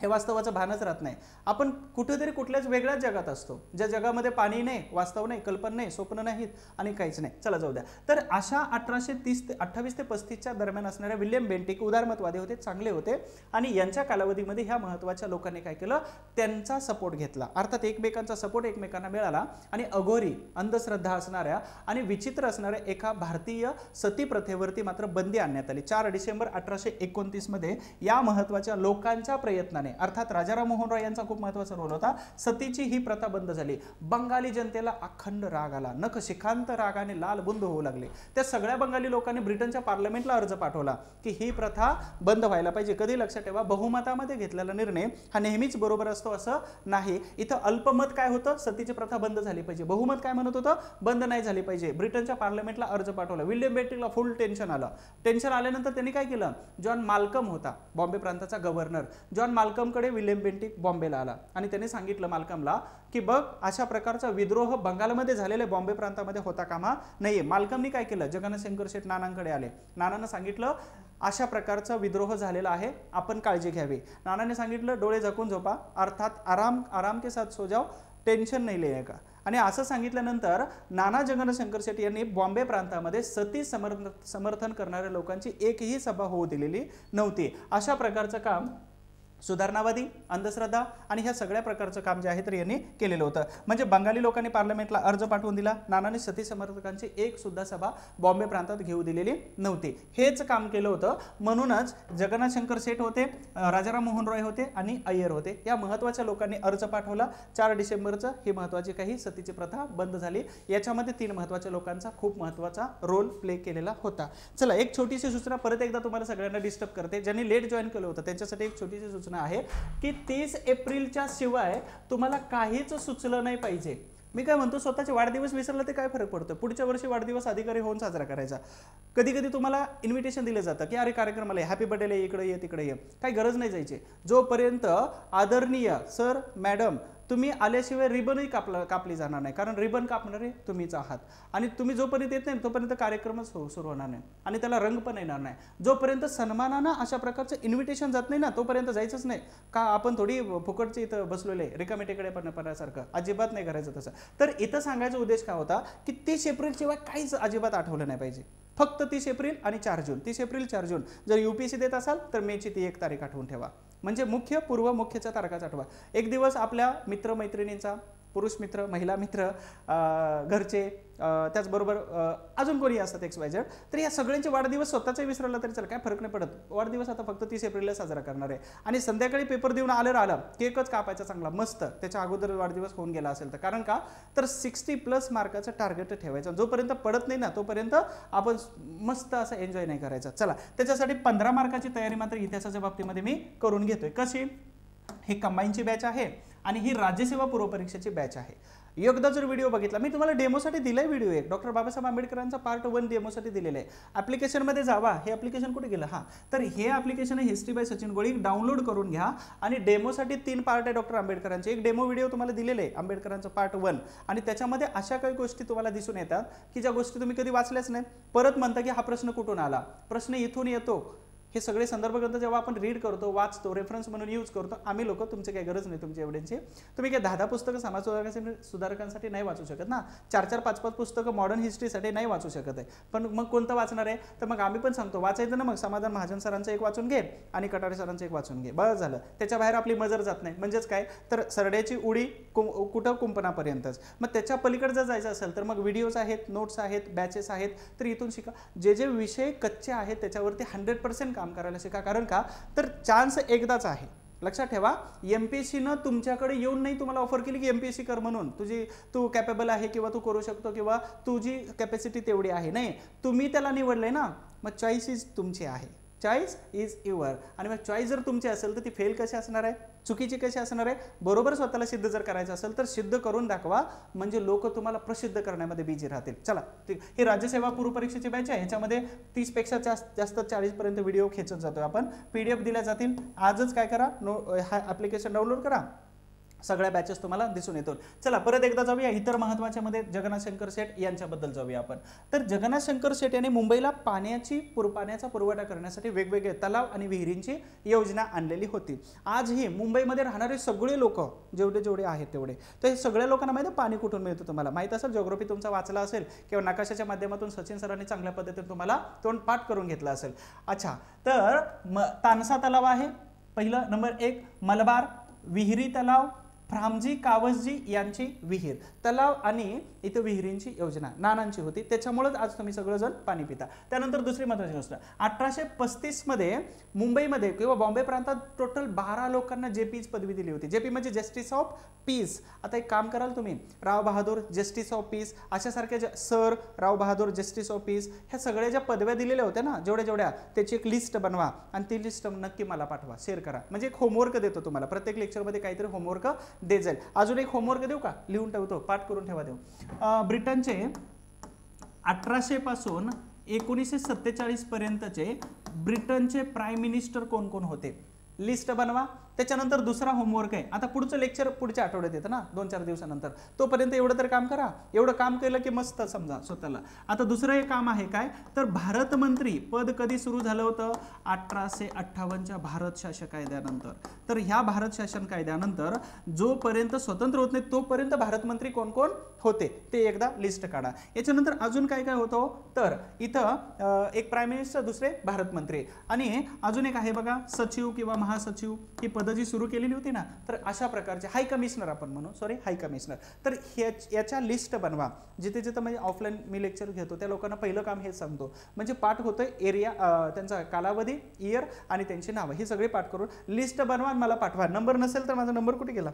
[SPEAKER 1] हे वास्तवाचं भानच राहत नाही आपण कुठेतरी कुठल्याच वेगळ्याच जगात असतो ज्या जगामध्ये पाणी नाही वास्तव नाही कल्पना नाही स्वप्न नाहीत आणि काहीच नाही चला जाऊ द्या तर अशा अठराशे तीस ते अठ्ठावीस ते पस्तीसच्या दरम्यान असणाऱ्या विल्यम बेंटिक उदारमतवादी होते चांगले होते आणि यांच्या कालावधीमध्ये ह्या महत्त्वाच्या लोकांनी काय केलं त्यांचा सपोर्ट घेतला अर्थात एकमेकांचा सपोर्ट एकमेकांना मिळाला आणि अघोरी अंधश्रद्धा असणाऱ्या आणि विचित्र असणाऱ्या एका भारतीय सती प्रथेवरती मात्र बंदी आणण्यात आली चार डिसेंबर अठराशे एकोणतीसमध्ये या महत्त्वाच्या लोकांच्या प्रयत्नाने अर्थात राजाराम मोहन राय यांचा खूप महत्त्वाचा रोल होता सतीची ही प्रथा बंद झाली बंगाली जनतेला अखंड राग आला नख शिखांत रागाने लाल बुंद होऊ लागले त्या सगळ्या बंगाली लोकांनी ब्रिटनच्या पार्लमेंटला अर्ज पाठवला की ही प्रथा बंद व्हायला पाहिजे कधी लक्षात ठेवा बहुमतामध्ये घेतलेला निर्णय हा नेहमीच बरोबर असतो असं नाही इथं अल्पमत काय होतं सतीची प्रथा बंद झाली पाहिजे बहुमत काय म्हणत होतं बंद नाही झाली पाहिजे ब्रिटनच्या पार्लमेंटला अर्ज पाठवला विल्यम बेटिकला फुल टेन्शन आलं टेन्शन आल्यानंतर त्यांनी काय केलं जॉन मालकम होता बॉम्बे प्रांताचा गव्हर्नर जॉन मालकम मालकमकडे विलेम बेंटिक बॉम्बेला आला आणि त्याने सांगितलं मालकमला की बघ अशा प्रकारचा विद्रोह बंगालमध्ये झालेला बॉम्बे प्रांतामध्ये होता कामा नाहीये मालकमनी काय केलं जगनशंकर शंकर शेठ नानांकडे आले नानानं सांगितलं अशा प्रकारचा विद्रोह झालेला आहे आपण काळजी घ्यावी नानाने सांगितलं डोळे झकून झोपा अर्थात आराम आराम के साथ सो जाओ टेन्शन नाही लिहिले का आणि असं सांगितल्यानंतर नाना जगन शंकर शेट्टी यांनी बॉम्बे प्रांतामध्ये सती समर्थ समर्थन करणाऱ्या लोकांची एकही सभा होऊ दिलेली नव्हती अशा प्रकारचं काम सुधारणावादी अंधश्रद्धा आणि ह्या सगळ्या प्रकारचं काम जे आहे तर यांनी केलेलं होतं म्हणजे बंगाली लोकांनी पार्लमेंटला अर्ज पाठवून दिला नानाने सती समर्थकांची एक सुद्धा सभा बॉम्बे प्रांतात घेऊ दिलेली नव्हती हेच काम केलं होतं म्हणूनच जगन्नाथ शंकर शेठ होते राजाराम मोहन रॉय होते आणि अय्यर होते या महत्त्वाच्या लोकांनी अर्ज पाठवला चार डिसेंबरचं ही महत्त्वाची काही सतीची प्रथा बंद झाली याच्यामध्ये तीन महत्त्वाच्या लोकांचा खूप महत्त्वाचा रोल प्ले केलेला होता चला एक छोटीशी सूचना परत एकदा तुम्हाला सगळ्यांना डिस्टर्ब करते ज्यांनी लेट जॉईन केलं होतं त्यांच्यासाठी एक छोटीशी सूचना सूचना आहे की तीस एप्रिलच्या शिवाय तुम्हाला काहीच सुचलं नाही पाहिजे मी काय म्हणतो स्वतःचे वाढदिवस विसरला ते काय फरक पडतो पुढच्या वर्षी वाढदिवस अधिकारी होऊन साजरा करायचा कधी कधी तुम्हाला इन्व्हिटेशन दिलं जातं की अरे कार्यक्रमाला हॅपी बर्थडे इकडे ये तिकडे ये काही गरज नाही जायची जोपर्यंत आदरणीय सर मॅडम तुम्ही आल्याशिवाय रिबनही कापला कापली जाणार नाही कारण रिबन कापणारे तुम्हीच आहात आणि तुम्ही जोपर्यंत येत नाही तोपर्यंत कार्यक्रमच हो सुरू होणार नाही आणि त्याला रंग पण येणार नाही जोपर्यंत सन्मानानं अशा प्रकारचं इन्व्हिटेशन जात नाही ना तोपर्यंत जायचंच नाही का आपण थोडी फुकटची इथं बसलेले रिकामेटेकडे पण पडण्यासारखं अजिबात नाही करायचं तसं तर इथं सांगायचा उद्देश काय होता की तीस शिवाय काहीच अजिबात आठवलं नाही पाहिजे फक्त तीस एप्रिल आणि चार जून तीस एप्रिल चार जून जर यू पी सी देत असाल तर मेची ती एक तारीख आठवून ठेवा म्हणजे मुख्य पूर्व मुख्यच्या तारखा आठवा एक दिवस आपल्या मित्रमैत्रिणींचा पुरुष मित्र महिला मित्र घरचे त्याचबरोबर अजून कोणी असतात एक्स वाय तर या सगळ्यांचे वाढदिवस स्वतःचे विसरला तरी चल काय फरक नाही पडत वाढदिवस आता फक्त तीस एप्रिलला साजरा करणार आहे आणि संध्याकाळी पेपर देऊन आलं राहिलं केकच कापायचा चांगला मस्त त्याच्या अगोदर वाढदिवस होऊन गेला असेल तर कारण का तर सिक्स्टी प्लस मार्काचं टार्गेट ठेवायचं जोपर्यंत पडत नाही ना तोपर्यंत आपण मस्त असं एन्जॉय नाही करायचा चला त्याच्यासाठी पंधरा मार्काची तयारी मात्र इतिहासाच्या बाबतीमध्ये मी करून घेतोय कशी ही कंबाईनची बॅच आहे आणि ही राज्यसेवा पूर्वपरीक्षेची बॅच आहे एकदा जर व्हिडिओ बघितला मी तुम्हाला डेमोसाठी दिलाय व्हिडिओ एक डॉक्टर बाबासाहेब आंबेडकरांचा पार्ट वन डेमोसाठी दिलेला आहे अप्लिकेशनमध्ये जावा हे ॲप्लिकेशन कुठे गेलं हां तर हे ॲप्लिकेशन आहे हिस्ट्री बाय सचिन गोळी डाउनलोड करून घ्या आणि डेमोसाठी तीन पार्ट आहे डॉक्टर आंबेडकरांचे एक डेमो व्हिडिओ तुम्हाला दिलेले आहे आंबेडकरांचा पार्ट वन आणि त्याच्यामध्ये अशा काही गोष्टी तुम्हाला दिसून येतात की ज्या गोष्टी तुम्ही कधी वाचल्याच नाही परत म्हणता की हा प्रश्न कुठून आला प्रश्न इथून येतो हे सगळे संदर्भ ग्रंथ जेव्हा आपण रीड करतो वाचतो रेफरन्स म्हणून यूज करतो आम्ही लोक तुमचे काही गरज नाही तुमच्या एवढ्यांची तुम्ही काही दहा दहा पुस्तकं समाज सुधारकांसाठी सुधारकांसाठी नाही वाचू शकत ना चार चार पाच पाच पुस्तकं मॉडर्न हिस्ट्रीसाठी नाही वाचू शकत आहे पण मग कोणतं वाचणार आहे तर मग आम्ही पण सांगतो वाचायचं ना मग समाधान महाजन सरांचं एक वाचून घे आणि कटारे सरांचं एक वाचून घे बरं झालं त्याच्या बाहेर आपली मजर जात नाही म्हणजेच काय तर सरड्याची उडी कुं कुठं कुंपणापर्यंतच मग त्याच्या पलीकडे जर जायचं असेल तर मग व्हिडिओज आहेत नोट्स आहेत बॅचेस आहेत तर इथून शिका जे जे विषय कच्चे आहेत त्याच्यावरती हंड्रेड पर्सेंट काम करायला शिका कारण का तर चान्स एकदाच आहे लक्षात ठेवा एम पी एस सीनं तुमच्याकडे येऊन नाही तुम्हाला ऑफर केली की एम पी एस सी कर म्हणून तुझी तू कॅपेबल आहे किंवा तू करू शकतो किंवा तुझी कॅपॅसिटी तेवढी आहे नाही तुम्ही त्याला निवडले ना मग चॉईसीस तुमची आहे चॉईस इज युअर आणि मग चॉईस जर तुमची असेल तर ती फेल कशी असणार आहे चुकीची कशी असणार आहे बरोबर स्वतःला सिद्ध जर करायचं असेल तर सिद्ध करून दाखवा म्हणजे लोक तुम्हाला प्रसिद्ध करण्यामध्ये बिझी राहतील चला ठीक ही राज्यसेवा पूर्वपरीक्षेची बॅच आहे ह्याच्यामध्ये तीसपेक्षा जास्त जास्त चाळीसपर्यंत व्हिडिओ खेचत जातो आपण पीडीएफ डी दिल्या जातील आजच काय करा नो हा ॲप्लिकेशन डाउनलोड करा सगळ्या बॅचेस तुम्हाला दिसून येतो चला परत एकदा जाऊया इतर महत्त्वाच्यामध्ये जगन्नाथ शंकर शेठ यांच्याबद्दल जाऊया आपण तर जगन्नाथ शंकर शेठ यांनी मुंबईला पाण्याची पुर पाण्याचा पुरवठा करण्यासाठी वेगवेगळे तलाव आणि विहिरींची योजना आणलेली होती आजही मुंबईमध्ये राहणारे सगळे लोक जेवढे जेवढे आहेत तेवढे तर हे सगळ्या लोकांना माहिती पाणी कुठून मिळतं तुम्हाला माहीत असेल जॉग्रफी तुमचा वाचला असेल किंवा नकाशाच्या माध्यमातून सचिन सरांनी चांगल्या पद्धतीने तुम्हाला तोंड पाठ करून घेतला असेल अच्छा तर म तानसा तलाव आहे पहिलं नंबर एक मलबार विहिरी तलाव फ्रामजी कावसजी यांची विहीर तलाव आणि इथं विहिरींची योजना नानांची होती त्याच्यामुळेच आज तुम्ही जण पाणी पिता त्यानंतर दुसरी महत्वाची गोष्ट अठराशे मध्ये मुंबईमध्ये किंवा बॉम्बे प्रांतात टोटल बारा लोकांना जे पीच पदवी दिली होती जे पी म्हणजे जस्टिस ऑफ पीस आता एक काम कराल तुम्ही Rao Bahadur justice of peace अशासारख्या ज्या sir Rao Bahadur justice of peace ह्या सगळ्या ज्या पदव्या दिलेल्या होत्या ना जेवढ्या जेवढ्या त्याची एक लिस्ट बनवा आणि ती लिस्ट नक्की मला पाठवा शेअर करा म्हणजे एक होमवर्क देतो तुम्हाला प्रत्येक लेक्चरमध्ये काहीतरी होमवर्क देत जाईल अजून एक होमवर्क देऊ का लिहून ठेवतो पाठ करून ठेवा देऊ ब्रिटनचे पासून एकोणीसशे सत्तेचाळीसपर्यंतचे ब्रिटनचे प्राईम मिनिस्टर कोण कोण होते लिस्ट बनवा त्याच्यानंतर दुसरा होमवर्क आहे आता पुढचं लेक्चर पुढच्या आठवड्यात येतं ना दोन चार दिवसानंतर तोपर्यंत एवढं तर काम करा एवढं काम केलं की मस्त समजा स्वतःला आता दुसरं हे काम आहे काय तर भारत मंत्री पद कधी सुरू झालं होतं अठराशे अठ्ठावन्नच्या भारत शासन कायद्यानंतर तर ह्या भारत शासन कायद्यानंतर जोपर्यंत स्वतंत्र होत नाही तोपर्यंत भारत मंत्री कोण कोण होते ते एकदा लिस्ट काढा याच्यानंतर अजून काय काय होतं हो? तर इथं एक प्राईम मिनिस्टर दुसरे भारत मंत्री आणि अजून एक आहे बघा सचिव किंवा महासचिव ही पद जी सुरू केलेली होती ना तर अशा प्रकारचे हाय कमिशनर आपण म्हणू सॉरी हाय कमिशनर तर ह्या याच्या लिस्ट बनवा जिथे जिथं म्हणजे ऑफलाईन मी लेक्चर घेतो त्या लोकांना पहिलं काम हे सांगतो म्हणजे पाठ होतं एरिया त्यांचा कालावधी इयर आणि त्यांची नावं हे सगळे पाठ करून लिस्ट बनवा आणि मला पाठवा नंबर नसेल तर माझा नंबर कुठे गेला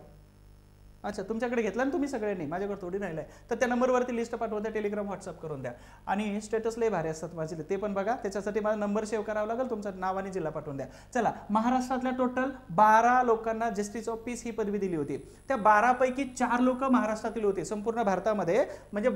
[SPEAKER 1] अच्छा तुमच्याकडे घेतला ना तुम्ही सगळ्यांनी माझ्याकडे थोडी राहिलं आहे तर त्या नंबरवरती लिस्ट पाठवून द्या टेलिग्राम व्हॉट्सअप करून द्या आणि स्टेटस लय भारी असतात माझे ते पण बघा त्याच्यासाठी मला नंबर सेव्ह करावा लागेल तुमचा नाव आणि जिल्हा पाठवून द्या चला महाराष्ट्रातल्या टोटल बारा लोकांना जस्टिस ऑफ पीस ही पदवी दिली होती त्या बारापैकी चार लोक महाराष्ट्रातील होते संपूर्ण भारतामध्ये म्हणजे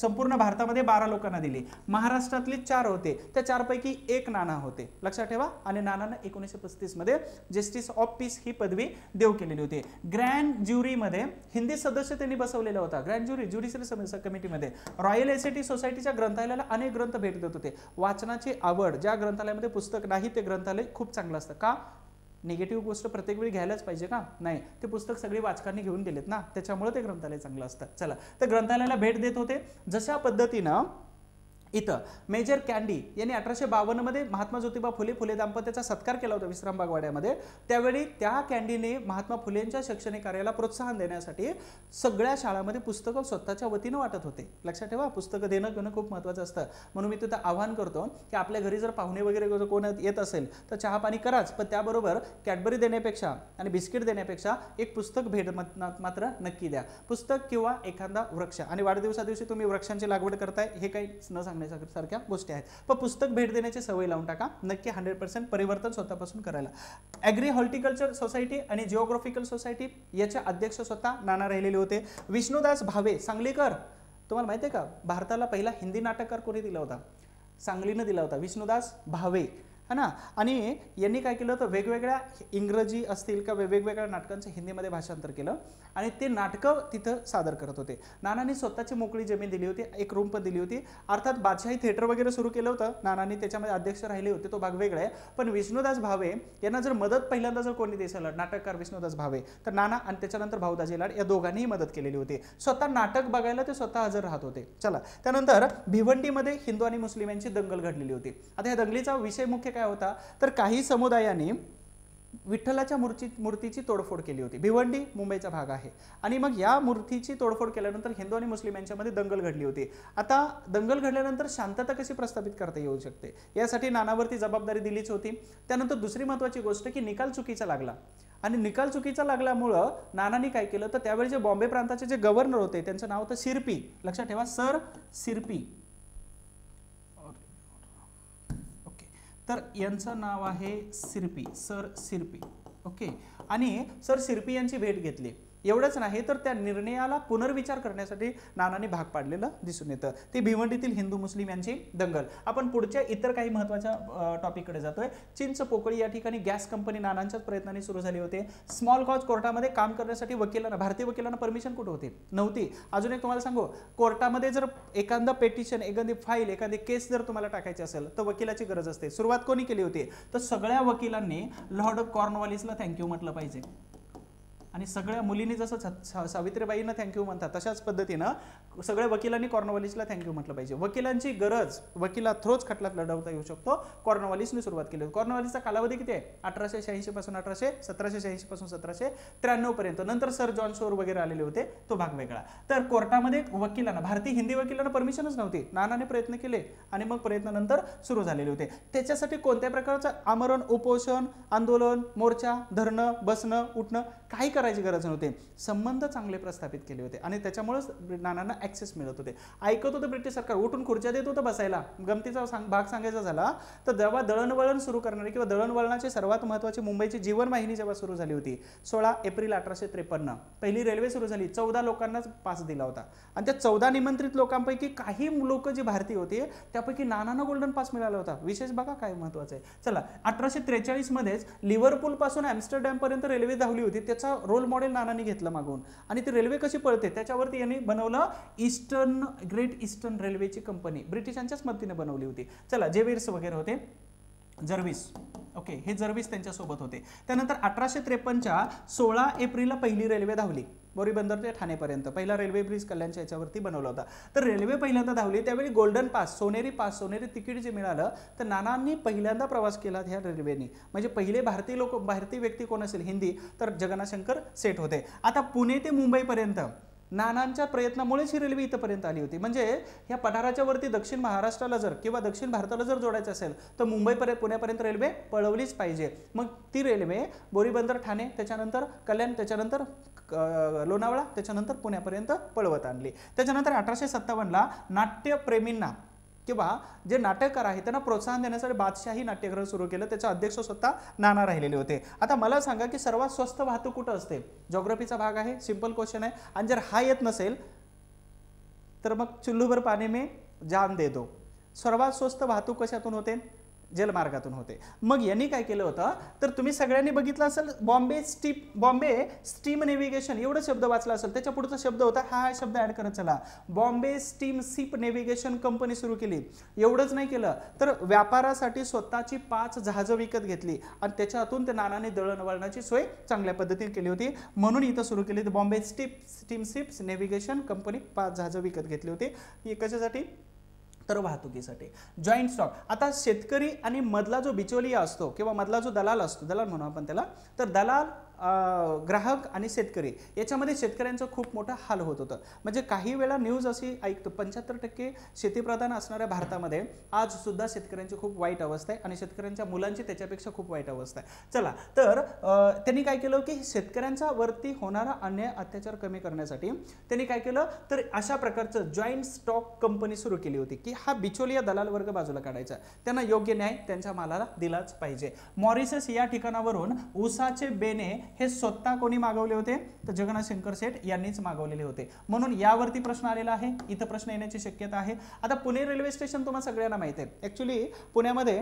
[SPEAKER 1] संपूर्ण भारतामध्ये बारा लोकांना दिली महाराष्ट्रातले चार होते त्या चारपैकी एक नाना होते लक्षात ठेवा आणि नानांना एकोणीसशे पस्तीसमध्ये जस्टिस ऑफ पीस ही पदवी देऊ केलेली होती ग्रँड ज्युरी कमिटीमध्ये हिंदी सदस्य त्यांनी बसवलेला होता ग्रँड ज्युरी ज्युडिशरी कमिटीमध्ये रॉयल एसिटी सोसायटीच्या ग्रंथालयाला अनेक ग्रंथ भेट देत होते वाचनाची आवड ज्या ग्रंथालयामध्ये पुस्तक नाही ते ग्रंथालय खूप चांगलं असतं का निगेटिव्ह गोष्ट प्रत्येक वेळी घ्यायलाच पाहिजे का नाही ते पुस्तक सगळे वाचकांनी घेऊन गेलेत ना त्याच्यामुळे ते ग्रंथालय चांगलं असतं चला तर ग्रंथालयाला भेट देत होते जशा पद्धतीनं इथं मेजर कॅन्डी यांनी अठराशे बावन्नमध्ये महात्मा ज्योतिबा फुले फुले दाम्पत्याचा सत्कार केला होता विश्राम बागवाड्यामध्ये त्यावेळी त्या कॅन्डीने महात्मा फुलेंच्या शैक्षणिक कार्याला प्रोत्साहन देण्यासाठी सगळ्या शाळामध्ये पुस्तकं स्वतःच्या वतीनं वाटत होते लक्षात ठेवा पुस्तकं देणं घेणं खूप महत्त्वाचं असतं म्हणून मी तिथं आव्हान करतो की आपल्या घरी जर पाहुणे वगैरे कोण येत असेल तर चहा पाणी कराच पण त्याबरोबर कॅडबरी देण्यापेक्षा आणि बिस्किट देण्यापेक्षा एक पुस्तक भेट मात्र नक्की द्या पुस्तक किंवा एखादा वृक्ष आणि वाढदिवसा दिवशी तुम्ही वृक्षांची लागवड करताय हे काही न सांगण्याचं होण्यासारख्या गोष्टी आहेत पण पुस्तक भेट देण्याची सवय लावून टाका नक्की हंड्रेड पर्सेंट परिवर्तन स्वतःपासून करायला ॲग्री हॉर्टिकल्चर सोसायटी आणि जिओग्राफिकल सोसायटी याचे अध्यक्ष स्वतः नाना राहिलेले होते विष्णुदास भावे सांगलीकर तुम्हाला माहिती आहे का भारताला पहिला हिंदी नाटककार कोणी दिला होता सांगलीनं दिला होता विष्णुदास भावे है ना आणि यांनी काय केलं तर वेगवेगळ्या इंग्रजी असतील का वेगवेगळ्या नाटकांचं हिंदीमध्ये भाषांतर केलं आणि ते नाटकं तिथं सादर करत होते नानांनी स्वतःची मोकळी जमीन दिली होती एक रूम पण दिली होती अर्थात बादशाही थिएटर वगैरे सुरू केलं होतं नानांनी त्याच्यामध्ये अध्यक्ष राहिले होते तो भाग वेगळा आहे पण विष्णुदास भावे यांना जर मदत पहिल्यांदा जर कोणी देशाला नाटककार विष्णुदास भावे तर नाना आणि त्याच्यानंतर भाऊदाजी लाड या दोघांनीही मदत केलेली होती स्वतः नाटक बघायला ते स्वतः हजर राहत होते चला त्यानंतर भिवंडीमध्ये हिंदू आणि मुस्लिम यांची दंगल घडलेली होती आता या दंगलीचा विषय मुख्य काय होता तर काही समुदायांनी विठ्ठलाच्या मूर्तीची तोडफोड केली होती भिवंडी मुंबईचा भाग आहे आणि मग या मूर्तीची तोडफोड केल्यानंतर हिंदू आणि मुस्लिम यांच्यामध्ये दंगल घडली होती आता दंगल घडल्यानंतर शांतता कशी प्रस्थापित करता येऊ शकते यासाठी नानावरती जबाबदारी दिलीच होती त्यानंतर दुसरी महत्वाची गोष्ट की निकाल चुकीचा लागला आणि निकाल चुकीचा लागल्यामुळं नानांनी काय केलं तर त्यावेळी जे बॉम्बे प्रांताचे जे गव्हर्नर होते त्यांचं नाव होतं सिरपी लक्षात ठेवा सर सिरपी तर यांचं नाव आहे सिरपी सर सिरपी ओके आणि सर सिरपी यांची भेट घेतली एवढंच नाही तर त्या निर्णयाला पुनर्विचार करण्यासाठी नानाने भाग पाडलेलं दिसून येतं ती भिवंडीतील हिंदू मुस्लिम यांची दंगल आपण पुढच्या इतर काही महत्त्वाच्या कडे जातोय चिंच पोकळी या ठिकाणी गॅस कंपनी नानांच्याच प्रयत्नाने सुरू झाली होते स्मॉल कॉज कोर्टामध्ये काम करण्यासाठी वकिलांना भारतीय वकिलांना परमिशन कुठं होती नव्हती अजून एक तुम्हाला सांगू कोर्टामध्ये जर एखादा पेटिशन एखादी फाईल एखादी केस जर तुम्हाला टाकायची असेल तर वकिलाची गरज असते सुरुवात कोणी केली होती तर सगळ्या वकिलांनी लॉर्ड ऑफ कॉर्नवॉलिसला थँक्यू म्हटलं पाहिजे आणि सगळ्या मुलींनी जसं सावित्रीबाईंना थँक्यू म्हणतात तशाच पद्धतीनं सगळ्या वकिलांनी कॉर्नवालिसला थँक्यू म्हटलं पाहिजे वकिलांची गरज वकिला थ्रोच खटलात लढवता येऊ शकतो कॉर्नवालिसने सुरुवात केली कॉर्नवालिसचा कालावधी किती आहे अठराशे शहाऐंशीपासून अठराशे सतराशे शहाऐंशीपासून सतराशे त्र्याण्णवपर्यंत नंतर सर जॉन शोर वगैरे आलेले होते तो भाग वेगळा तर कोर्टामध्ये वकिलांना भारतीय हिंदी वकिलांना परमिशनच नव्हती नानाने प्रयत्न केले आणि मग प्रयत्नानंतर सुरू झालेले होते त्याच्यासाठी कोणत्या प्रकारचं आमरण उपोषण आंदोलन मोर्चा धरणं बसणं उठणं काही करायची गरज नव्हती संबंध चांगले प्रस्थापित केले होते आणि त्याच्यामुळेच नानांना ॲक्सेस मिळत होते ऐकत होतं ब्रिटिश सरकार उठून खुर्च्या देत होतं बसायला गमतीचा सांग भाग सांगायचा झाला तर जेव्हा दळणवळण सुरू करणारे किंवा दळणवळणाची सर्वात महत्त्वाची मुंबईची जीवनवाहिनी जेव्हा सुरू झाली होती सोळा एप्रिल अठराशे त्रेपन्न पहिली रेल्वे सुरू झाली चौदा लोकांनाच पास दिला होता आणि त्या चौदा निमंत्रित लोकांपैकी काही लोक जे भारतीय होते त्यापैकी नानांना गोल्डन पास मिळाला होता विशेष बघा काय महत्त्वाचं आहे चला अठराशे त्रेचाळीसमध्येच लिव्हरपूलपासून ॲम्स्टरडॅमपर्यंत रेल्वे धावली होती त्या त्याचा रोल मॉडेल नानांनी घेतलं मागून आणि ती रेल्वे कशी पळते त्याच्यावरती यांनी बनवलं ईस्टर्न ग्रेट ईस्टर्न रेल्वेची कंपनी ब्रिटिशांच्याच मदतीने बनवली होती चला जे वगैरे होते जर्विस ओके हे जर्विस त्यांच्यासोबत होते त्यानंतर अठराशे त्रेपन्नच्या सोळा एप्रिलला पहिली रेल्वे धावली बोरी ते ठाणेपर्यंत पहिला रेल्वे ब्रिज कल्याणच्या याच्यावरती बनवला होता तर रेल्वे पहिल्यांदा धावली त्यावेळी गोल्डन पास सोनेरी पास सोनेरी तिकीट जे मिळालं तर नानांनी पहिल्यांदा प्रवास केला ह्या रेल्वेने म्हणजे पहिले भारतीय लोक भारतीय व्यक्ती कोण असेल हिंदी तर जगनाशंकर सेठ होते आता पुणे ते मुंबईपर्यंत नानांच्या प्रयत्नामुळेच ही रेल्वे इथंपर्यंत आली होती म्हणजे ह्या पठाराच्या वरती दक्षिण महाराष्ट्राला जर किंवा दक्षिण भारताला जर जोडायचं असेल तर मुंबईपर्यंत पुण्यापर्यंत रेल्वे पळवलीच पाहिजे मग ती रेल्वे बोरीबंदर ठाणे त्याच्यानंतर कल्याण त्याच्यानंतर लोणावळा त्याच्यानंतर पुण्यापर्यंत पळवत आणली त्याच्यानंतर अठराशे सत्तावन्नला नाट्यप्रेमींना किंवा जे नाटककार आहेत त्यांना प्रोत्साहन देण्यासाठी बादशाही नाट्यगृह सुरू केलं त्याचे अध्यक्ष स्वतः नाना राहिलेले होते आता मला सांगा की सर्वात स्वस्त वाहतूक कुठं असते जॉग्रफीचा भाग आहे सिम्पल क्वेश्चन आहे आणि जर हा येत नसेल तर मग चुल्लूभर पाणी मी जान दे दो सर्वात स्वस्त वाहतूक कशातून होते जलमार्गातून होते मग यांनी काय केलं होतं तर तुम्ही सगळ्यांनी बघितलं असेल Bombay steep Bombay steam navigation एवढं शब्द वाचला असेल त्याच्या पुढचा शब्द होता हा शब्द ॲड करत चला Bombay steam ship navigation company सुरू केली एवढंच नाही केलं तर व्यापारासाठी स्वतःची पाच जहाजं विकत घेतली आणि त्याच्यातून ते नानाने दळणवळणाची सोय चांगल्या पद्धतीने केली होती म्हणून इथं सुरू केली होती Bombay steep steam ships navigation company पाच जहाजं विकत घेतली होती कशासाठी तर वाहतुकीसाठी जॉईंट स्टॉक आता शेतकरी आणि मधला जो बिचोलिया असतो किंवा मधला जो दलाल असतो दलाल म्हणू आपण त्याला तर दलाल ग्राहक आणि शेतकरी याच्यामध्ये शेतकऱ्यांचं खूप मोठा हाल होत होतं म्हणजे काही वेळा न्यूज अशी ऐकतो पंच्याहत्तर टक्के शेतीप्रधान असणाऱ्या भारतामध्ये आज सुद्धा शेतकऱ्यांची खूप वाईट अवस्था आहे आणि शेतकऱ्यांच्या मुलांची त्याच्यापेक्षा खूप वाईट अवस्था आहे चला तर त्यांनी काय केलं की शेतकऱ्यांचा वरती होणारा अन्याय अत्याचार कमी करण्यासाठी त्यांनी काय केलं तर अशा प्रकारचं जॉईंट स्टॉक कंपनी सुरू केली होती की हा बिचोलिया दलाल वर्ग बाजूला काढायचा त्यांना योग्य न्याय त्यांच्या मालाला दिलाच पाहिजे मॉरिसस या ठिकाणावरून उसाचे बेने हे स्वतः कोणी मागवले होते तर जगन्नाथ शंकर सेठ यांनीच मागवलेले होते म्हणून यावरती प्रश्न आलेला आहे इथं प्रश्न येण्याची शक्यता आहे आता पुणे रेल्वे स्टेशन तुम्हाला सगळ्यांना माहिती आहे ॲक्च्युली पुण्यामध्ये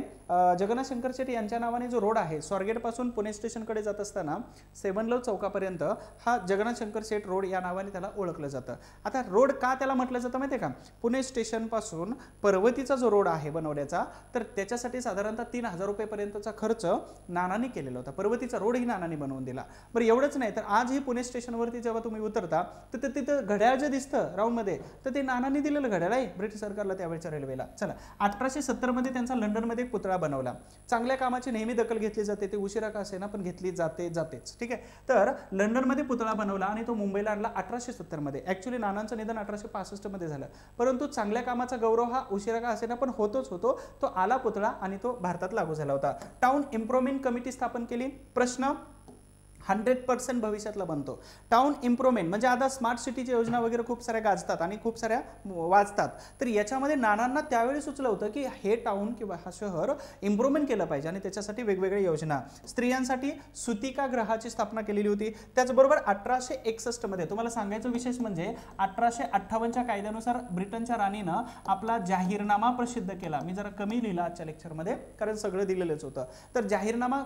[SPEAKER 1] जगन्नाथ शंकर सेठ यांच्या नावाने जो रोड आहे पासून पुणे स्टेशनकडे जात असताना सेवनलव चौकापर्यंत हा जगन्नाथ शंकर सेठ रोड या नावाने त्याला ओळखलं जातं आता रोड का त्याला म्हटलं जातं माहिती आहे का पुणे स्टेशनपासून पर्वतीचा जो रोड आहे बनवण्याचा तर त्याच्यासाठी साधारणतः तीन हजार रुपयेपर्यंतचा खर्च नानाने केलेला होता पर्वतीचा रोडही नानाने बनवून दिला दिला बरं एवढंच नाही तर आज ही पुणे स्टेशनवरती जेव्हा तुम्ही उतरता तर तिथं घड्याळ जे दिसतं राऊंडमध्ये तर ते नानांनी दिलेलं घड्याळ आहे ब्रिटिश सरकारला त्यावेळेच्या रेल्वेला चला अठराशे सत्तरमध्ये त्यांचा लंडनमध्ये पुतळा बनवला चांगल्या कामाची नेहमी दखल घेतली जाते ते उशिरा का पण घेतली जाते जातेच ठीक आहे तर लंडनमध्ये पुतळा बनवला आणि तो मुंबईला आणला अठराशे सत्तरमध्ये ॲक्च्युली नानांचं निधन अठराशे पासष्टमध्ये झालं परंतु चांगल्या कामाचा गौरव हा उशिरा का असे पण होतोच होतो तो आला पुतळा आणि तो भारतात लागू झाला होता टाऊन इम्प्रोव्हमेंट कमिटी स्थापन केली प्रश्न हंड्रेड पर्सेंट भविष्यातला बनतो टाऊन इम्प्रूव्हमेंट म्हणजे आता स्मार्ट सिटीच्या योजना वगैरे खूप साऱ्या गाजतात आणि खूप साऱ्या वाजतात तर याच्यामध्ये नानांना त्यावेळी सुचलं होतं की हे टाऊन किंवा हा शहर इम्प्रूव्हमेंट केलं पाहिजे आणि त्याच्यासाठी वेगवेगळ्या योजना स्त्रियांसाठी सुतिका ग्रहाची स्थापना केलेली होती त्याचबरोबर अठराशे एकसष्टमध्ये तुम्हाला सांगायचं विशेष म्हणजे अठराशे अठ्ठावन्नच्या कायद्यानुसार ब्रिटनच्या राणीनं आपला जाहीरनामा प्रसिद्ध केला मी जरा कमी लिहिला आजच्या लेक्चरमध्ये कारण सगळं दिलेलंच होतं तर जाहीरनामा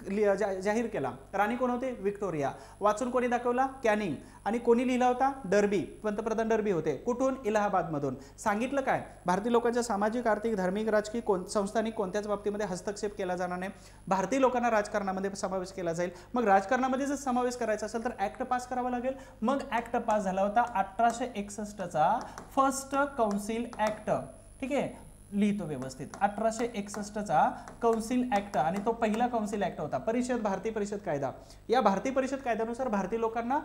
[SPEAKER 1] जाहीर केला राणी कोण होते विक्टोरिया वाचून कोणी दाखवला कॅनिंग आणि कोणी लिहिला होता डर्बी पंतप्रधान डर्बी होते कुठून इलाहाबादमधून सांगितलं काय भारतीय लोकांच्या सामाजिक आर्थिक धार्मिक राजकीय कोण संस्थांनी कोणत्याच बाबतीमध्ये हस्तक्षेप केला जाणार नाही भारतीय लोकांना राजकारणामध्ये समावेश केला जाईल मग राजकारणामध्ये जर समावेश करायचा असेल तर ऍक्ट पास करावा लागेल मग ऍक्ट पास झाला होता अठराशे एकसष्टचा फर्स्ट कौन्सिल ऍक्ट ठीक आहे लिहितो व्यवस्थित अठराशे एकसष्टचा कौन्सिल ऍक्ट आणि तो पहिला कौन्सिल ऍक्ट होता परिषद भारतीय परिषद कायदा या भारतीय परिषद कायद्यानुसार भारतीय लोकांना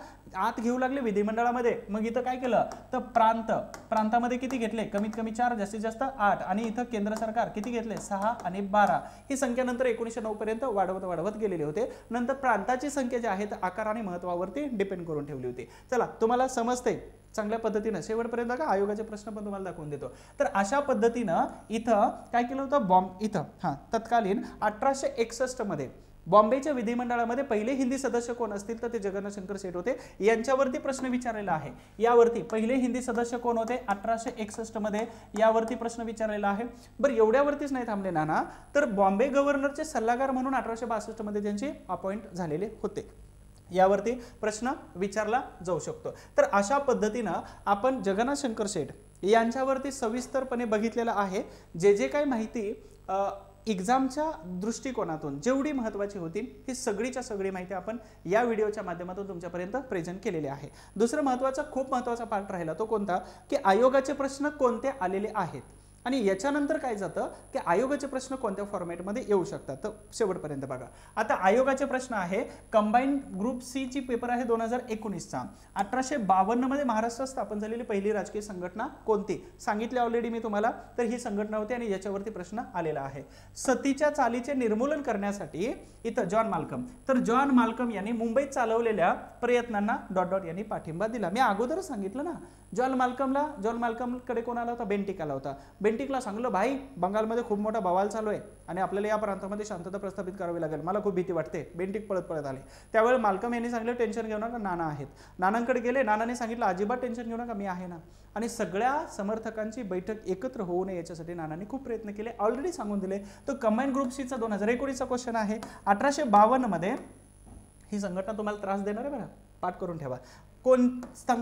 [SPEAKER 1] आत घेऊ लागले विधिमंडळामध्ये मग इथं काय केलं तर प्रांत प्रांतामध्ये किती घेतले कमीत कमी चार जास्तीत जास्त आठ आणि इथं केंद्र सरकार किती घेतले सहा आणि बारा ही संख्या नंतर एकोणीशे नऊ पर्यंत वाढवत वाढवत गेलेले होते नंतर प्रांताची संख्या जी आहे आकार आणि महत्वावरती डिपेंड करून ठेवली होती चला तुम्हाला समजते चांगल्या पद्धतीनं शेवटपर्यंत का आयोगाचे प्रश्न पण तुम्हाला दाखवून देतो तर अशा पद्धतीनं इथं काय केलं होतं बॉम्ब इथं हां तत्कालीन अठराशे मध्ये बॉम्बेच्या विधिमंडळामध्ये पहिले हिंदी सदस्य कोण असतील तर ते जगन्नाथ शंकर शेठ होते यांच्यावरती प्रश्न विचारलेला आहे यावरती पहिले हिंदी सदस्य कोण होते अठराशे मध्ये यावरती प्रश्न विचारलेला आहे बरं एवढ्यावरतीच नाही थांबले नाना तर बॉम्बे गव्हर्नरचे सल्लागार म्हणून अठराशे मध्ये त्यांची अपॉइंट झालेले होते यावरती प्रश्न विचारला जाऊ शकतो तर अशा पद्धतीनं आपण जगन्नाथ शंकर शेठ यांच्यावरती सविस्तरपणे बघितलेलं आहे जे जे काही माहिती एक्झामच्या दृष्टिकोनातून जेवढी महत्त्वाची होती ही सगळीच्या सगळी माहिती आपण या व्हिडिओच्या माध्यमातून तुमच्यापर्यंत प्रेझेंट केलेली आहे दुसरं महत्त्वाचा खूप महत्त्वाचा पार्ट राहिला तो कोणता की आयोगाचे प्रश्न कोणते आलेले आहेत आणि याच्यानंतर काय जातं की आयोगाचे प्रश्न कोणत्या फॉर्मॅटमध्ये येऊ शकतात तर शेवटपर्यंत बघा आता आयोगाचे प्रश्न आहे कंबाईंड ग्रुप सी ची पेपर आहे दोन हजार एकोणीसचा अठराशे बावन्नमध्ये महाराष्ट्रात स्थापन झालेली पहिली राजकीय संघटना कोणती सांगितली ऑलरेडी मी तुम्हाला तर ही संघटना होती आणि याच्यावरती प्रश्न आलेला आहे सतीच्या चालीचे निर्मूलन करण्यासाठी इथं जॉन मालकम तर जॉन मालकम यांनी मुंबईत चालवलेल्या प्रयत्नांना डॉट डॉट यांनी पाठिंबा दिला मी अगोदरच सांगितलं ना जॉन मालकमला जॉन मालकम कोण आला होता बेंटिक आला होता बेंटिक बेंटिकला सांगलं भाई बंगालमध्ये खूप मोठा बवाल चालू आहे आणि आपल्याला या प्रांतामध्ये शांतता प्रस्थापित करावी लागेल मला खूप भीती वाटते बेंटिक पळत पळत आले त्यावेळी मालकम यांनी सांगितलं टेन्शन घेऊ नका नाना आहेत नानांकडे गेले नानाने सांगितलं अजिबात टेन्शन घेऊ नका मी आहे ना आणि सगळ्या समर्थकांची बैठक एकत्र होऊ नये याच्यासाठी नानांनी खूप प्रयत्न केले ऑलरेडी सांगून दिले तर कंबाइंड ग्रुप सीचा दोन हजार एकोणीसचा क्वेश्चन आहे अठराशे बावन्नमध्ये ही संघटना तुम्हाला त्रास देणार आहे बरं पाठ करून ठेवा कोण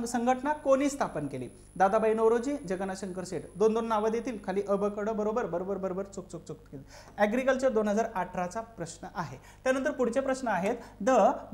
[SPEAKER 1] संघटना कोणी स्थापन केली दादाबाई नवरोजी शंकर शेठ दोन दोन नावं देतील खाली अबकड बरोबर बरोबर बरोबर चुक चुक चुक ऍग्रीकल्चर ॲग्रिकल्चर दोन हजार अठराचा प्रश्न आहे त्यानंतर पुढचे प्रश्न आहेत द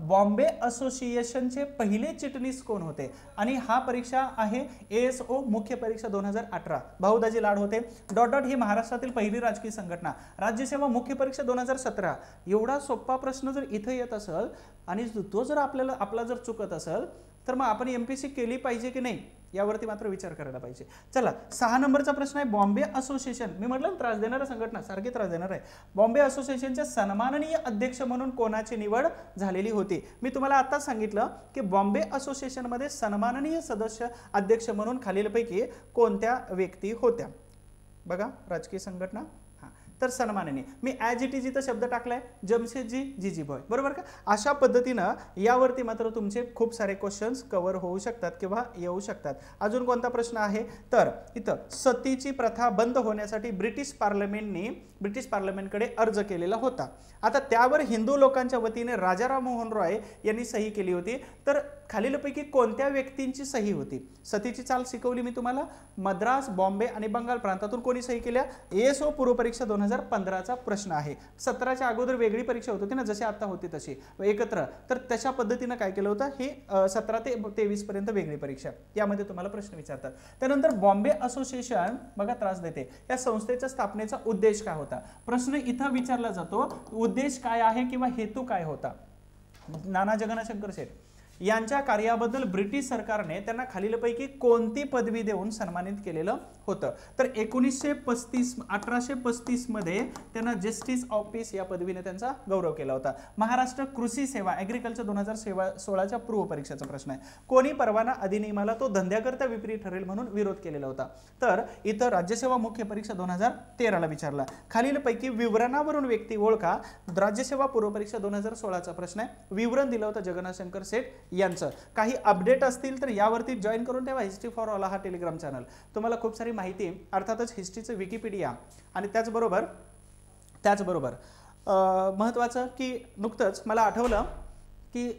[SPEAKER 1] बॉम्बे असोसिएशनचे पहिले चिटणीस कोण होते आणि हा परीक्षा आहे ए एस ओ मुख्य परीक्षा दोन हजार अठरा भाऊदाजी लाड होते डॉट डॉट ही महाराष्ट्रातील पहिली राजकीय संघटना राज्यसेवा मुख्य परीक्षा दोन हजार सतरा एवढा सोपा प्रश्न जर इथं येत असेल आणि तो जर आपल्याला आपला जर चुकत असेल तर मग आपण एम पी सी केली पाहिजे की नाही यावरती मात्र विचार करायला पाहिजे चला सहा नंबरचा प्रश्न आहे बॉम्बे असोसिएशन मी म्हटलं त्रास देणारा संघटना सारखी त्रास देणार आहे बॉम्बे असोसिएशनचे सन्माननीय अध्यक्ष म्हणून कोणाची निवड झालेली होती मी तुम्हाला आता सांगितलं की बॉम्बे असोसिएशनमध्ये सन्माननीय सदस्य अध्यक्ष म्हणून खालीलपैकी कोणत्या व्यक्ती होत्या बघा राजकीय संघटना तर सन्माननीय मी ॲज इट इज इथं शब्द टाकलाय आहे जी जी बॉय बरोबर का अशा पद्धतीनं यावरती मात्र तुमचे खूप सारे क्वेश्चन्स कवर होऊ शकतात किंवा येऊ शकतात अजून कोणता प्रश्न आहे तर इथं सतीची प्रथा बंद होण्यासाठी ब्रिटिश पार्लमेंटनी ब्रिटिश पार्लमेंटकडे अर्ज केलेला होता आता त्यावर हिंदू लोकांच्या वतीने राजाराम मोहन रॉय यांनी सही केली होती तर खालीलपैकी कोणत्या व्यक्तींची सही होती सतीची चाल शिकवली मी तुम्हाला मद्रास बॉम्बे आणि बंगाल प्रांतातून कोणी सही केल्या एस ओ पूर्वपरीक्षा दोन हजार पंधराचा प्रश्न आहे सतराच्या अगोदर वेगळी परीक्षा होत होती ना जशी आता होती तशी एकत्र तर तशा पद्धतीनं काय केलं होतं हे सतरा ते तेवीस पर्यंत वेगळी परीक्षा यामध्ये तुम्हाला प्रश्न विचारतात त्यानंतर बॉम्बे असोसिएशन बघा त्रास देते या संस्थेच्या स्थापनेचा उद्देश काय होता प्रश्न इथं विचारला जातो उद्देश काय आहे किंवा हेतू काय होता नाना जगन्नाथ शंकर शेठ यांच्या कार्याबद्दल ब्रिटिश सरकारने त्यांना खालीलपैकी कोणती पदवी देऊन सन्मानित केलेलं होतं तर एकोणीसशे पस्तीस अठराशे मध्ये त्यांना जस्टिस ऑफिस या पदवीने त्यांचा गौरव केला होता महाराष्ट्र कृषी सेवा ॲग्रिकल्चर दोन हजार सेवा सोळाच्या पूर्व परीक्षेचा प्रश्न आहे कोणी परवाना अधिनियमाला तो धंद्याकरता विपरीत ठरेल म्हणून विरोध केलेला होता तर इथं राज्यसेवा मुख्य परीक्षा दोन हजार तेराला विचारला खालीलपैकी विवरणावरून व्यक्ती ओळखा राज्यसेवा पूर्व परीक्षा दोन हजार सोळाचा प्रश्न आहे विवरण दिलं होतं जगन्नाथ शंकर सेठ यांचं काही अपडेट असतील तर यावरती जॉईन करून ठेवा हिस्ट्री फॉर ऑल हा टेलिग्राम चॅनल तुम्हाला खूप सारी माहिती अर्थातच हिस्ट्रीचं विकिपीडिया आणि त्याचबरोबर त्याचबरोबर महत्त्वाचं की नुकतंच मला आठवलं की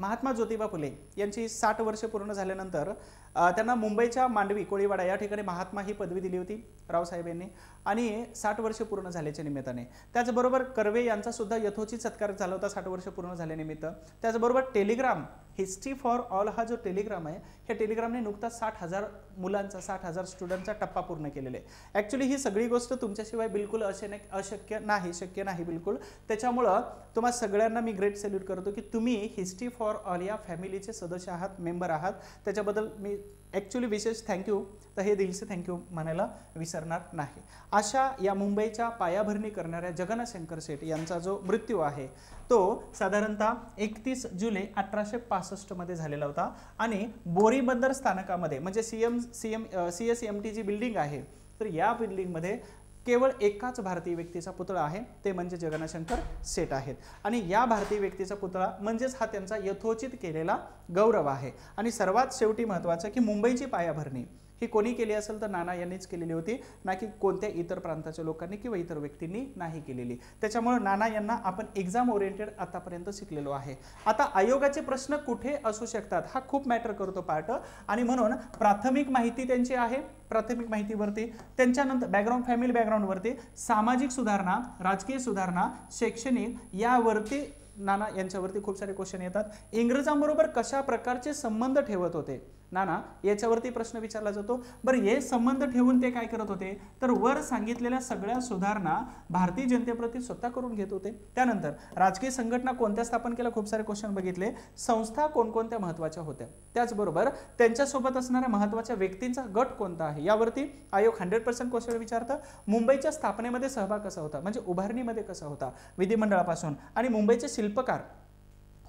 [SPEAKER 1] महात्मा ज्योतिबा फुले यांची साठ वर्षे पूर्ण झाल्यानंतर त्यांना मुंबईच्या मांडवी कोळीवाडा या ठिकाणी महात्मा ही पदवी दिली होती रावसाहेब यांनी आणि साठ वर्ष पूर्ण झाल्याच्या निमित्ताने त्याचबरोबर कर्वे यांचा सुद्धा यथोचित सत्कार झाला होता साठ वर्ष पूर्ण झाल्यानिमित्त त्याचबरोबर टेलिग्राम हिस्ट्री फॉर ऑल हा जो टेलिग्राम आहे हे टेलिग्रामने नुकताच साठ हजार मुलांचा साठ हजार स्टुडंटचा टप्पा पूर्ण केलेला आहे ॲक्च्युली ही सगळी गोष्ट तुमच्याशिवाय बिलकुल असे नाही अशक्य नाही शक्य नाही बिलकुल त्याच्यामुळं तुम्हा सगळ्यांना मी ग्रेट सॅल्यूट करतो की तुम्ही हिस्ट्री फॉर ऑल या फॅमिलीचे सदस्य आहात मेंबर आहात त्याच्याबद्दल मी ॲक्च्युली विशेष थँक्यू तर हे दिलसे थँक्यू म्हणायला विसरणार नाही अशा या मुंबईच्या पायाभरणी करणाऱ्या जगन्नाथ शंकर सेठ यांचा जो मृत्यू आहे तो साधारणतः एकतीस जुलै अठराशे पासष्टमध्ये झालेला होता आणि बोरीबंदर स्थानकामध्ये म्हणजे C M C M C S M T जी बिल्डिंग आहे तर या बिल्डिंगमध्ये केवळ एकाच भारतीय व्यक्तीचा पुतळा आहे ते म्हणजे जगन्नाशंकर सेट आहेत आणि या भारतीय व्यक्तीचा पुतळा म्हणजेच हा त्यांचा यथोचित केलेला गौरव आहे आणि सर्वात शेवटी महत्त्वाचं की मुंबईची पायाभरणी ही कोणी केली असेल तर नाना यांनीच केलेली होती ना की कोणत्या इतर प्रांताच्या लोकांनी किंवा इतर व्यक्तींनी नाही केलेली त्याच्यामुळे नाना यांना आपण एक्झाम ओरिएंटेड आतापर्यंत शिकलेलो आहे आता आयोगाचे प्रश्न कुठे असू शकतात हा खूप मॅटर करतो पार्ट आणि म्हणून प्राथमिक माहिती त्यांची आहे प्राथमिक माहितीवरती त्यांच्यानंतर बॅकग्राऊंड फॅमिली बॅकग्राऊंडवरती सामाजिक सुधारणा राजकीय सुधारणा शैक्षणिक यावरती नाना यांच्यावरती खूप सारे क्वेश्चन येतात इंग्रजांबरोबर कशा प्रकारचे संबंध ठेवत होते ना ना याच्यावरती प्रश्न विचारला जातो बरं हे संबंध ठेवून ते काय करत होते तर वर सांगितलेल्या सगळ्या सुधारणा भारतीय जनतेप्रती स्वतः करून घेत होते त्यानंतर राजकीय संघटना कोणत्या स्थापन केल्या खूप सारे क्वेश्चन बघितले संस्था कोणकोणत्या महत्त्वाच्या होत्या त्याचबरोबर त्यांच्यासोबत असणाऱ्या महत्त्वाच्या व्यक्तींचा गट कोणता आहे यावरती आयोग हंड्रेड पर्सेंट क्वेश्चन विचारतं मुंबईच्या स्थापनेमध्ये सहभाग कसा होता म्हणजे उभारणीमध्ये कसा होता विधिमंडळापासून आणि मुंबईचे शिल्पकार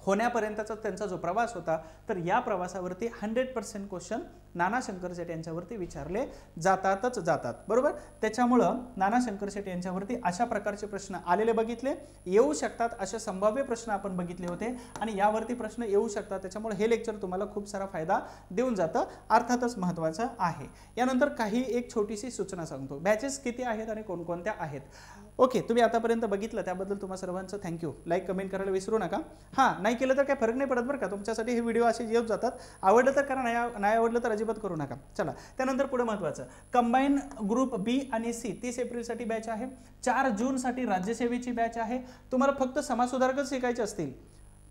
[SPEAKER 1] होण्यापर्यंतचा त्यांचा जो प्रवास होता तर या प्रवासावरती hundred percent question Nana Shankar Shet यांच्यावरती विचारले जातातच जातात बरोबर त्याच्यामुळं नाना शंकर शेट यांच्यावरती अशा प्रकारचे प्रश्न आलेले बघितले येऊ शकतात असे संभाव्य प्रश्न आपण बघितले होते आणि यावरती प्रश्न येऊ शकतात त्याच्यामुळे हे लेक्चर तुम्हाला खूप सारा फायदा देऊन जातं अर्थातच महत्त्वाचं आहे यानंतर काही एक छोटीशी सूचना सांगतो बॅचेस किती आहेत आणि कोणकोणत्या आहेत ओके तुम्ही आतापर्यंत बघितलं त्याबद्दल तुम्हा सर्वांचं थँक्यू लाईक कमेंट करायला विसरू नका हां नाही केलं तर काय फरक नाही पडत बरं का तुमच्यासाठी हे व्हिडिओ असे येऊ जातात आवडलं तर करा नाही आवडलं तर अजिबात करू नका चला त्यानंतर पुढे महत्त्वाचं कंबाईन ग्रुप बी आणि सी तीस एप्रिलसाठी बॅच आहे चार जूनसाठी राज्यसेवेची बॅच आहे तुम्हाला फक्त समाजसुधारकच शिकायचे असतील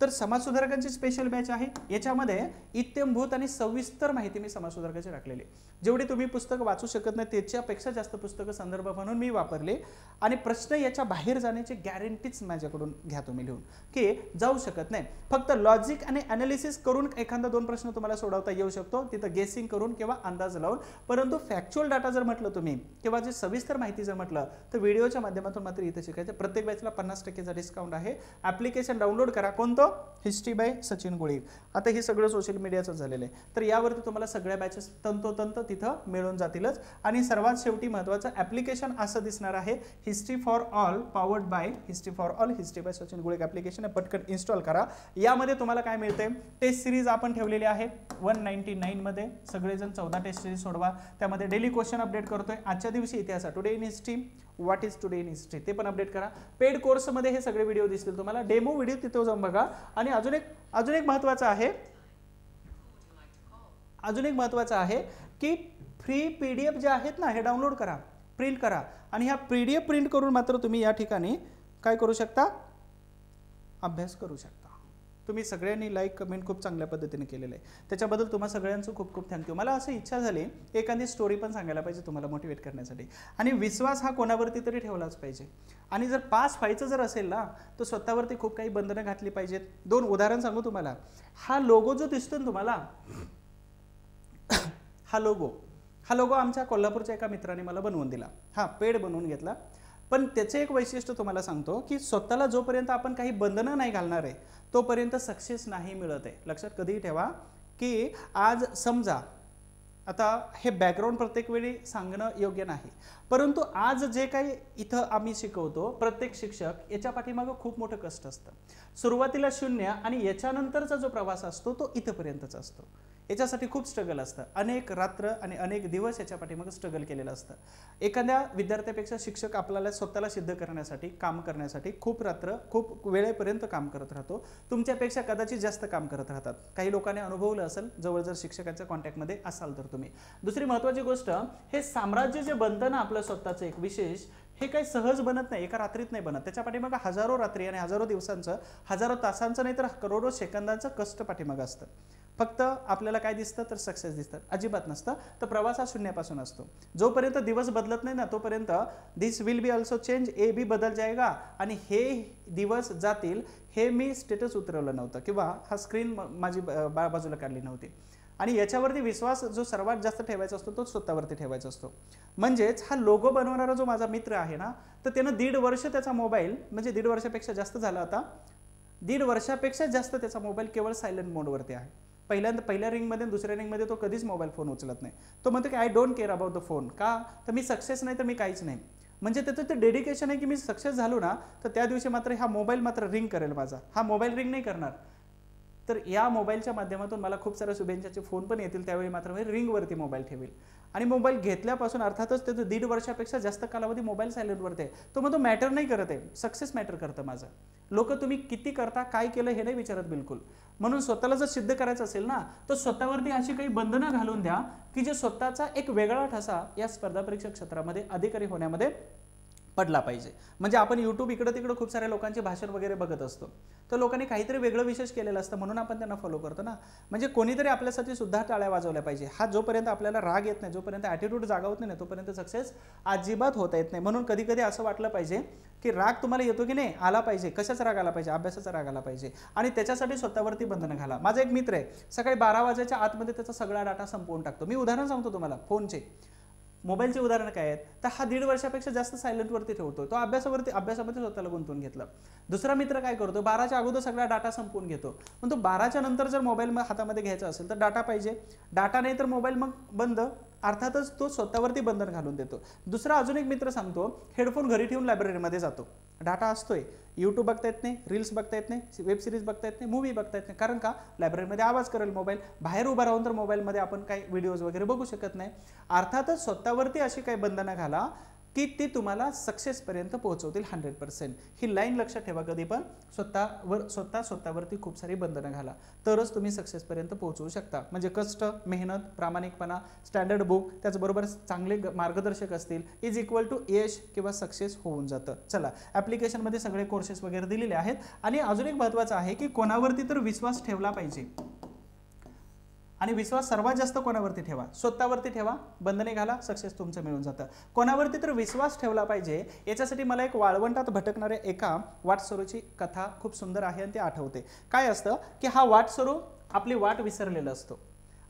[SPEAKER 1] तर समाजसुधारकांची स्पेशल बॅच आहे याच्यामध्ये इत्यमभूत आणि सविस्तर माहिती मी समाजसुधारकाची टाकलेली जेवढे तुम्ही पुस्तक वाचू शकत नाही त्याच्यापेक्षा जास्त पुस्तकं संदर्भ म्हणून मी वापरले आणि प्रश्न याच्या बाहेर जाण्याची गॅरंटीच माझ्याकडून घ्या तुम्ही लिहून की जाऊ शकत नाही फक्त लॉजिक आणि ॲनालिसिस करून एखादा दोन प्रश्न तुम्हाला सोडवता येऊ शकतो तिथं गेसिंग करून किंवा अंदाज लावून परंतु फॅक्च्युअल डाटा जर म्हटलं तुम्ही किंवा जे सविस्तर माहिती जर म्हटलं तर व्हिडिओच्या माध्यमातून मात्र इथं शिकायचं प्रत्येक बॅचला पन्नास टक्केचा डिस्काउंट आहे ॲप्लिकेशन डाउनलोड करा कोणतं हिस्ट्री बाय सचिन गोळी आता हे सगळं सोशल मीडियाचं झालेलं आहे तर यावरती तुम्हाला सगळ्या बॅचेस तंतोतंत तिथं मिळून जातीलच आणि सर्वात शेवटी महत्त्वाचं ॲप्लिकेशन असं दिसणार आहे history for all powered by history for all history by Sachin Gule application आहे पटकन इन्स्टॉल करा यामध्ये तुम्हाला काय मिळते टेस्ट सिरीज आपण ठेवलेली आहे वन नाईन्टी नाईनमध्ये सगळेजण चौदा टेस्ट सिरीज सोडवा त्यामध्ये डेली क्वेश्चन अपडेट करतोय आजच्या दिवशी इतिहास today in history what is today in history ते पण अपडेट करा पेड कोर्समध्ये हे सगळे व्हिडिओ दिसतील तुम्हाला डेमो व्हिडिओ तिथं जाऊन बघा आणि अजून एक अजून एक महत्त्वाचं आहे अजून एक महत्त्वाचं आहे की फ्री पी डी एफ जे आहेत ना हे डाउनलोड करा प्रिंट करा आणि ह्या पी डी एफ प्रिंट करून मात्र तुम्ही या ठिकाणी काय करू शकता अभ्यास करू शकता तुम्ही सगळ्यांनी लाईक कमेंट खूप चांगल्या पद्धतीने केलेलं आहे त्याच्याबद्दल तुम्हा सगळ्यांचं खूप खूप थँक्यू मला असं इच्छा झाली एखादी स्टोरी पण सांगायला पाहिजे तुम्हाला मोटिवेट करण्यासाठी आणि विश्वास हा कोणावरती तरी ठेवलाच पाहिजे आणि जर पास व्हायचं जर असेल ना तर स्वतःवरती खूप काही बंधनं घातली पाहिजेत दोन उदाहरण सांगू तुम्हाला हा लोगो जो दिसतो ना तुम्हाला हा लोगो हा लोगो आमच्या कोल्हापूरच्या एका मित्राने मला बनवून दिला हा पेड बनवून घेतला पण त्याचं एक वैशिष्ट्य तुम्हाला सांगतो की स्वतःला जोपर्यंत आपण काही बंधनं नाही घालणार आहे तोपर्यंत सक्सेस नाही मिळत आहे लक्षात कधीही ठेवा की आज समजा आता हे बॅकग्राऊंड प्रत्येक वेळी सांगणं योग्य नाही परंतु आज जे काही इथं आम्ही शिकवतो प्रत्येक शिक्षक याच्या पाठीमागं खूप मोठं कष्ट असतं सुरुवातीला शून्य आणि याच्यानंतरचा जो प्रवास असतो तो इथंपर्यंतच असतो याच्यासाठी खूप स्ट्रगल असतं अनेक रात्र आणि अनेक दिवस याच्या पाठीमागं स्ट्रगल केलेलं असतं एखाद्या विद्यार्थ्यापेक्षा शिक्षक आपल्याला स्वतःला सिद्ध करण्यासाठी काम करण्यासाठी खूप रात्र खूप वेळेपर्यंत काम करत राहतो तुमच्यापेक्षा कदाचित जास्त काम करत राहतात काही लोकांनी अनुभवलं असेल जवळ जर शिक्षकांच्या कॉन्टॅक्टमध्ये असाल तर तुम्ही दुसरी महत्वाची गोष्ट हे साम्राज्य जे बनतं ना आपलं स्वतःचं एक विशेष हे काही सहज बनत नाही एका रात्रीत नाही बनत त्याच्या पाठीमागं हजारो रात्री आणि हजारो दिवसांचं हजारो तासांचं नाही तर करोडो सेकंदांचं कष्ट पाठीमागं असतं फक्त आपल्याला काय दिसतं तर सक्सेस दिसतात अजिबात नसतं तर प्रवास हा शून्यापासून असतो जोपर्यंत दिवस बदलत नाही ना तोपर्यंत this will be also change A B बदल जायगा आणि हे दिवस जातील हे मी स्टेटस उतरवलं नव्हतं किंवा हा स्क्रीन माझी बा बाजूला काढली नव्हती आणि याच्यावरती विश्वास जो सर्वात जास्त ठेवायचा असतो तो स्वतःवरती ठेवायचा असतो म्हणजेच हा लोगो बनवणारा जो माझा मित्र आहे ना तर त्यानं दीड वर्ष त्याचा मोबाईल म्हणजे दीड वर्षापेक्षा जास्त झाला होता दीड वर्षापेक्षा जास्त त्याचा मोबाईल केवळ सायलेंट मोडवरती आहे पहिल्यांदा पहिल्या रिंगमध्ये दुसऱ्या रिंगमध्ये तो कधीच मोबाईल फोन उचलत नाही तो म्हणतो की I don't care about the phone का तर मी सक्सेस नाही तर मी काहीच नाही म्हणजे त्याचं ते डेडिकेशन आहे की मी सक्सेस झालो ना तर त्या दिवशी मात्र हा मोबाईल मात्र रिंग करेल माझा हा मोबाईल रिंग नाही करणार तर या मोबाईलच्या माध्यमातून मला खूप साऱ्या शुभेच्छाचे फोन पण येतील त्यावेळी मात्र मी रिंगवरती मोबाईल ठेवेल आणि मोबाईल घेतल्यापासून अर्थातच ते दीड वर्षापेक्षा जास्त कालावधी मोबाईल सायलेंटवरती आहे तो मग तो मॅटर नाही करत आहे सक्सेस मॅटर करतं माझं लोक तुम्ही किती करता काय केलं हे नाही विचारत बिलकुल म्हणून स्वतःला जर सिद्ध करायचं असेल ना तर स्वतःवरती अशी काही बंधनं घालून द्या की जे स्वतःचा एक वेगळा ठसा या स्पर्धा परीक्षा क्षेत्रामध्ये अधिकारी होण्यामध्ये पडला पाहिजे म्हणजे आपण यूट्यूब इकडं तिकडं खूप साऱ्या लोकांचे भाषण वगैरे बघत असतो तर लोकांनी काहीतरी वेगळं विशेष केलेलं असतं म्हणून आपण त्यांना फॉलो करतो ना म्हणजे कोणीतरी आपल्यासाठी सुद्धा टाळ्या वाजवल्या पाहिजे हा जोपर्यंत आपल्याला राग येत नाही जोपर्यंत ॲटिट्यूड जागा होत नाही तोपर्यंत सक्सेस अजिबात होता येत नाही म्हणून कधी कधी असं वाटलं पाहिजे की राग तुम्हाला येतो की नाही आला पाहिजे कशाचा राग आला पाहिजे अभ्यासाचा राग आला पाहिजे आणि त्याच्यासाठी स्वतःवरती बंधनं घाला माझा एक मित्र आहे सकाळी बारा वाजायच्या आतमध्ये त्याचा सगळा डाटा संपवून टाकतो मी उदाहरण सांगतो तुम्हाला फोनचे मोबाईलचे उदाहरण काय आहेत तर हा दीड वर्षापेक्षा जास्त सायलेंटवरती ठेवतो तो अभ्यासावरती अभ्यासामध्ये स्वतःला गुंतवून घेतला दुसरा मित्र काय करतो बाराच्या अगोदर सगळा डाटा संपवून घेतो मग तो बाराच्या नंतर जर मोबाईल हातामध्ये घ्यायचा असेल तर डाटा पाहिजे डाटा नाही तर मोबाईल मग बंद अर्थातच तो स्वतःवरती बंधन घालून देतो दुसरा अजून एक मित्र सांगतो हेडफोन घरी ठेवून लायब्ररीमध्ये जातो डाटा असतोय यूट्यूब बघता येत नाही रील्स बघता येत नाही वेब सिरीज बघता येत नाही मूवी बघता येत नाही कारण का लायब्ररीमध्ये आवाज करेल मोबाईल बाहेर उभा राहून तर मोबाईलमध्ये आपण काही व्हिडिओज वगैरे बघू शकत नाही अर्थातच स्वतःवरती अशी काही बंधनं घाला की ती तुम्हाला सक्सेसपर्यंत पोहोचवतील हंड्रेड पर्सेंट ही लाईन लक्षात ठेवा कधी पण स्वतःवर स्वतः स्वतःवरती खूप सारी बंधनं घाला तरच तुम्ही सक्सेसपर्यंत पोहोचवू शकता म्हणजे कष्ट मेहनत प्रामाणिकपणा स्टँडर्ड बुक त्याचबरोबर चांगले मार्गदर्शक असतील इज इक्वल टू यश किंवा सक्सेस होऊन जातं चला ॲप्लिकेशनमध्ये सगळे कोर्सेस वगैरे दिलेले आहेत आणि अजून एक महत्त्वाचं आहे की कोणावरती तर विश्वास ठेवला पाहिजे आणि विश्वास सर्वात जास्त कोणावरती ठेवा स्वतःवरती ठेवा बंधने घाला सक्सेस तुमचं मिळून जातं कोणावरती तर विश्वास ठेवला पाहिजे याच्यासाठी मला एक वाळवंटात भटकणाऱ्या एका वाटस्वरूची कथा खूप सुंदर आहे आणि ती आठवते काय असतं की हा वाटस्वरूप आपली वाट विसरलेला असतो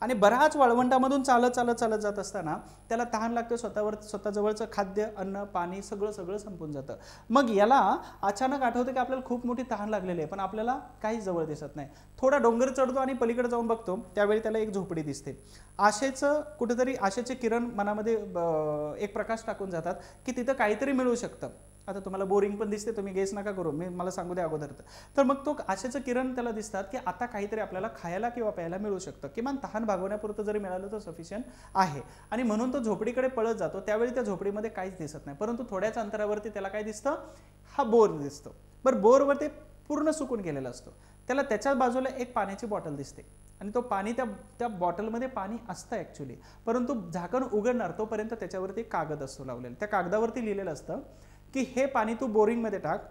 [SPEAKER 1] आणि बराच वाळवंटामधून चालत चालत चालत जात असताना त्याला तहान लागते स्वतःवर स्वतःजवळचं खाद्य अन्न पाणी सगळं सगळं संपून जातं मग याला अचानक आठवतं की आपल्याला खूप मोठी तहान लागलेली आहे पण आपल्याला काही जवळ दिसत नाही थोडा डोंगर चढतो आणि पलीकडे जाऊन बघतो त्यावेळी त्याला एक झोपडी दिसते आशेचं कुठेतरी आशेचे किरण मनामध्ये एक प्रकाश टाकून जातात की तिथं काहीतरी मिळू शकतं आता तुम्हाला बोरिंग पण दिसते तुम्ही गेस नका करू मी मला सांगू द्या अगोदर तर मग तो आशेचं किरण त्याला दिसतात की आता काहीतरी आपल्याला खायला किंवा प्यायला मिळू शकतं किमान तहान भागवण्यापुरतं जरी मिळालं तर सफिशियंट आहे आणि म्हणून तो झोपडीकडे पळत जातो त्यावेळी त्या झोपडीमध्ये काहीच दिसत नाही परंतु थोड्याच अंतरावरती त्याला काय दिसतं हा बोर दिसतो बरं बोरवरती पूर्ण सुकून गेलेला असतो त्याला त्याच्याच बाजूला एक पाण्याची बॉटल दिसते आणि तो पाणी त्या त्या बॉटलमध्ये पाणी असतं ॲक्च्युली परंतु झाकण उघडणार तोपर्यंत त्याच्यावरती कागद असतो लावलेला त्या कागदावरती लिहिलेलं असतं की हे पाणी तू बोरिंगमध्ये टाक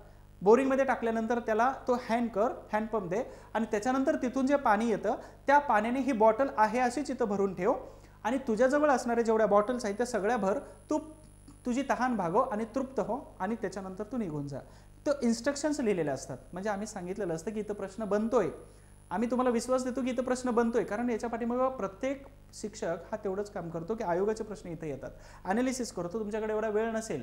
[SPEAKER 1] बोरिंगमध्ये टाकल्यानंतर त्याला तो हँड कर हँडपंप दे आणि त्याच्यानंतर तिथून जे पाणी येतं त्या पाण्याने ही बॉटल आहे अशीच इथं भरून ठेव आणि तुझ्याजवळ असणारे जेवढ्या बॉटल्स आहेत त्या सगळ्या भर तू तुझी तहान भागव आणि तृप्त हो आणि त्याच्यानंतर तू निघून जा तो इन्स्ट्रक्शन्स लिहिलेले असतात म्हणजे आम्ही सांगितलेलं असतं की इथं प्रश्न बनतोय आम्ही तुम्हाला विश्वास देतो की इथं प्रश्न बनतोय कारण याच्या पाठीमागे प्रत्येक शिक्षक हा तेवढंच काम करतो की आयोगाचे प्रश्न इथं येतात ॲनालिसिस करतो तुमच्याकडे एवढा वेळ नसेल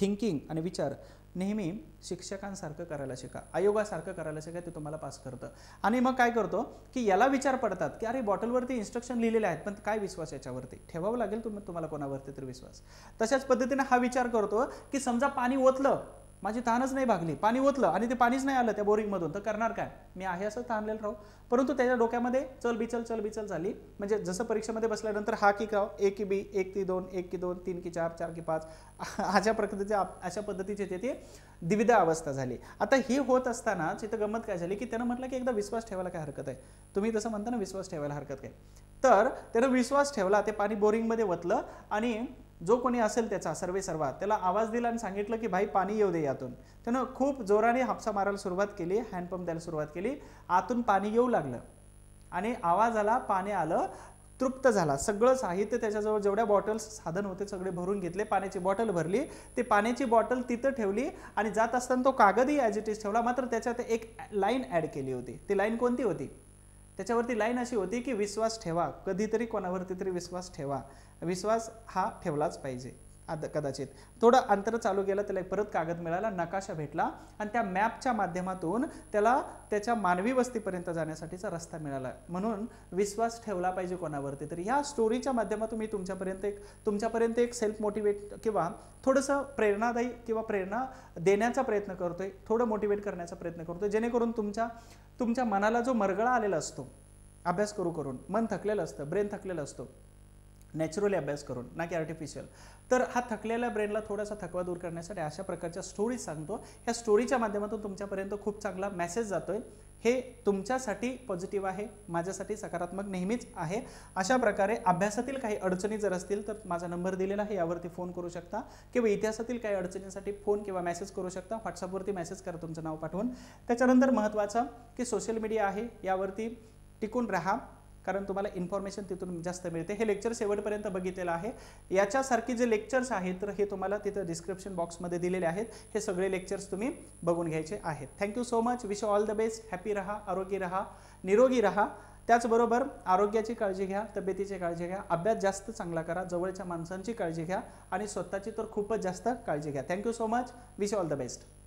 [SPEAKER 1] थिंकिंग आणि विचार नेहमी शिक्षकांसारखं करायला शिका आयोगासारखं करायला शिका ते तुम्हाला पास करतं आणि मग काय करतो की याला विचार पडतात की अरे बॉटलवरती इन्स्ट्रक्शन लिहिलेले आहेत पण काय विश्वास याच्यावरती ठेवावं लागेल तुम्ही तुम्हाला कोणावरती तर विश्वास तशाच पद्धतीने हा विचार करतो की समजा पाणी ओतलं माझी तहानच नाही भागली पाणी ओतलं आणि ते पाणीच नाही आलं त्या बोरिंगमधून तर करणार काय मी आहे असं तहानलेलं राहू परंतु त्याच्या डोक्यामध्ये चल बिचल चल बिचल झाली म्हणजे जसं परीक्षेमध्ये बसल्यानंतर हा की काव एक की बी एक की दोन एक की दोन तीन की चार चार की पाच अशा प्रकृतीचे अशा पद्धतीचे ते द्विधा अवस्था झाली आता ही होत असताना तिथं गंमत काय झाली की त्यानं म्हटलं की एकदा विश्वास ठेवायला काय हरकत आहे तुम्ही तसं म्हणता ना विश्वास ठेवायला हरकत काय तर त्यानं विश्वास ठेवला ते पाणी बोरिंगमध्ये वतलं आणि जो कोणी असेल त्याचा सर्वे सर्वात त्याला आवाज दिला आणि सांगितलं की भाई पाणी येऊ दे यातून त्यानं खूप जोराने हापसा मारायला सुरुवात केली हँडपंप द्यायला सुरुवात केली आतून पाणी येऊ लागलं आणि आवाज आला पाणी आलं तृप्त झाला सगळं साहित्य त्याच्याजवळ जेवढ्या बॉटल्स साधन होते सगळे भरून घेतले पाण्याची बॉटल भरली ते पाण्याची बॉटल तिथं ठेवली आणि जात असताना तो कागदही इज ठेवला मात्र त्याच्यात एक लाईन ॲड केली होती ती लाईन कोणती होती त्याच्यावरती लाईन अशी होती की विश्वास ठेवा कधीतरी कोणावरती तरी विश्वास ठेवा विश्वास हा ठेवलाच पाहिजे आता कदाचित थोडं अंतर चालू गेलं त्याला परत कागद मिळाला नकाशा भेटला आणि त्या मॅपच्या माध्यमातून त्याला त्याच्या मानवी वस्तीपर्यंत जाण्यासाठीचा रस्ता मिळाला म्हणून विश्वास ठेवला पाहिजे कोणावरती तर ह्या स्टोरीच्या माध्यमातून मी तुमच्यापर्यंत एक तुमच्यापर्यंत एक सेल्फ मोटिवेट किंवा थोडंसं प्रेरणादायी किंवा प्रेरणा देण्याचा प्रयत्न करतोय थोडं मोटिवेट करण्याचा प्रयत्न करतोय जेणेकरून तुमच्या तुमच्या मनाला जो मरगळा आलेला असतो अभ्यास करू करून मन थकलेलं असतं ब्रेन थकलेलं असतो नॅचरली अभ्यास करून ना की आर्टिफिशियल तर हा थकलेल्या ब्रेनला थोडासा थकवा दूर करण्यासाठी अशा प्रकारच्या स्टोरीज सांगतो ह्या स्टोरीच्या माध्यमातून तुमच्यापर्यंत खूप चांगला मेसेज आहे हे तुमच्यासाठी पॉझिटिव्ह आहे माझ्यासाठी सकारात्मक नेहमीच आहे अशा प्रकारे अभ्यासातील काही अडचणी जर असतील तर माझा नंबर दिलेला आहे यावरती फोन करू शकता किंवा इतिहासातील काही अडचणींसाठी फोन किंवा मेसेज करू शकता व्हॉट्सअपवरती मेसेज करा तुमचं नाव पाठवून त्याच्यानंतर महत्त्वाचं की सोशल मीडिया आहे यावरती टिकून राहा कारण तुम्हाला इन्फॉर्मेशन तिथून जास्त मिळते हे लेक्चर शेवटपर्यंत बघितलेलं आहे याच्यासारखे जे लेक्चर्स आहेत तर हे तुम्हाला तिथं डिस्क्रिप्शन बॉक्समध्ये दिलेले आहेत हे सगळे लेक्चर्स तुम्ही बघून घ्यायचे आहेत thank you so much wish all the best happy रहा आरोग्य रहा निरोगी रहा त्याचबरोबर आरोग्याची काळजी घ्या तब्येतीची काळजी घ्या अभ्यास जास्त चांगला करा जवळच्या माणसांची काळजी घ्या आणि स्वतःची तर खूपच जास्त काळजी घ्या thank you so much wish all the best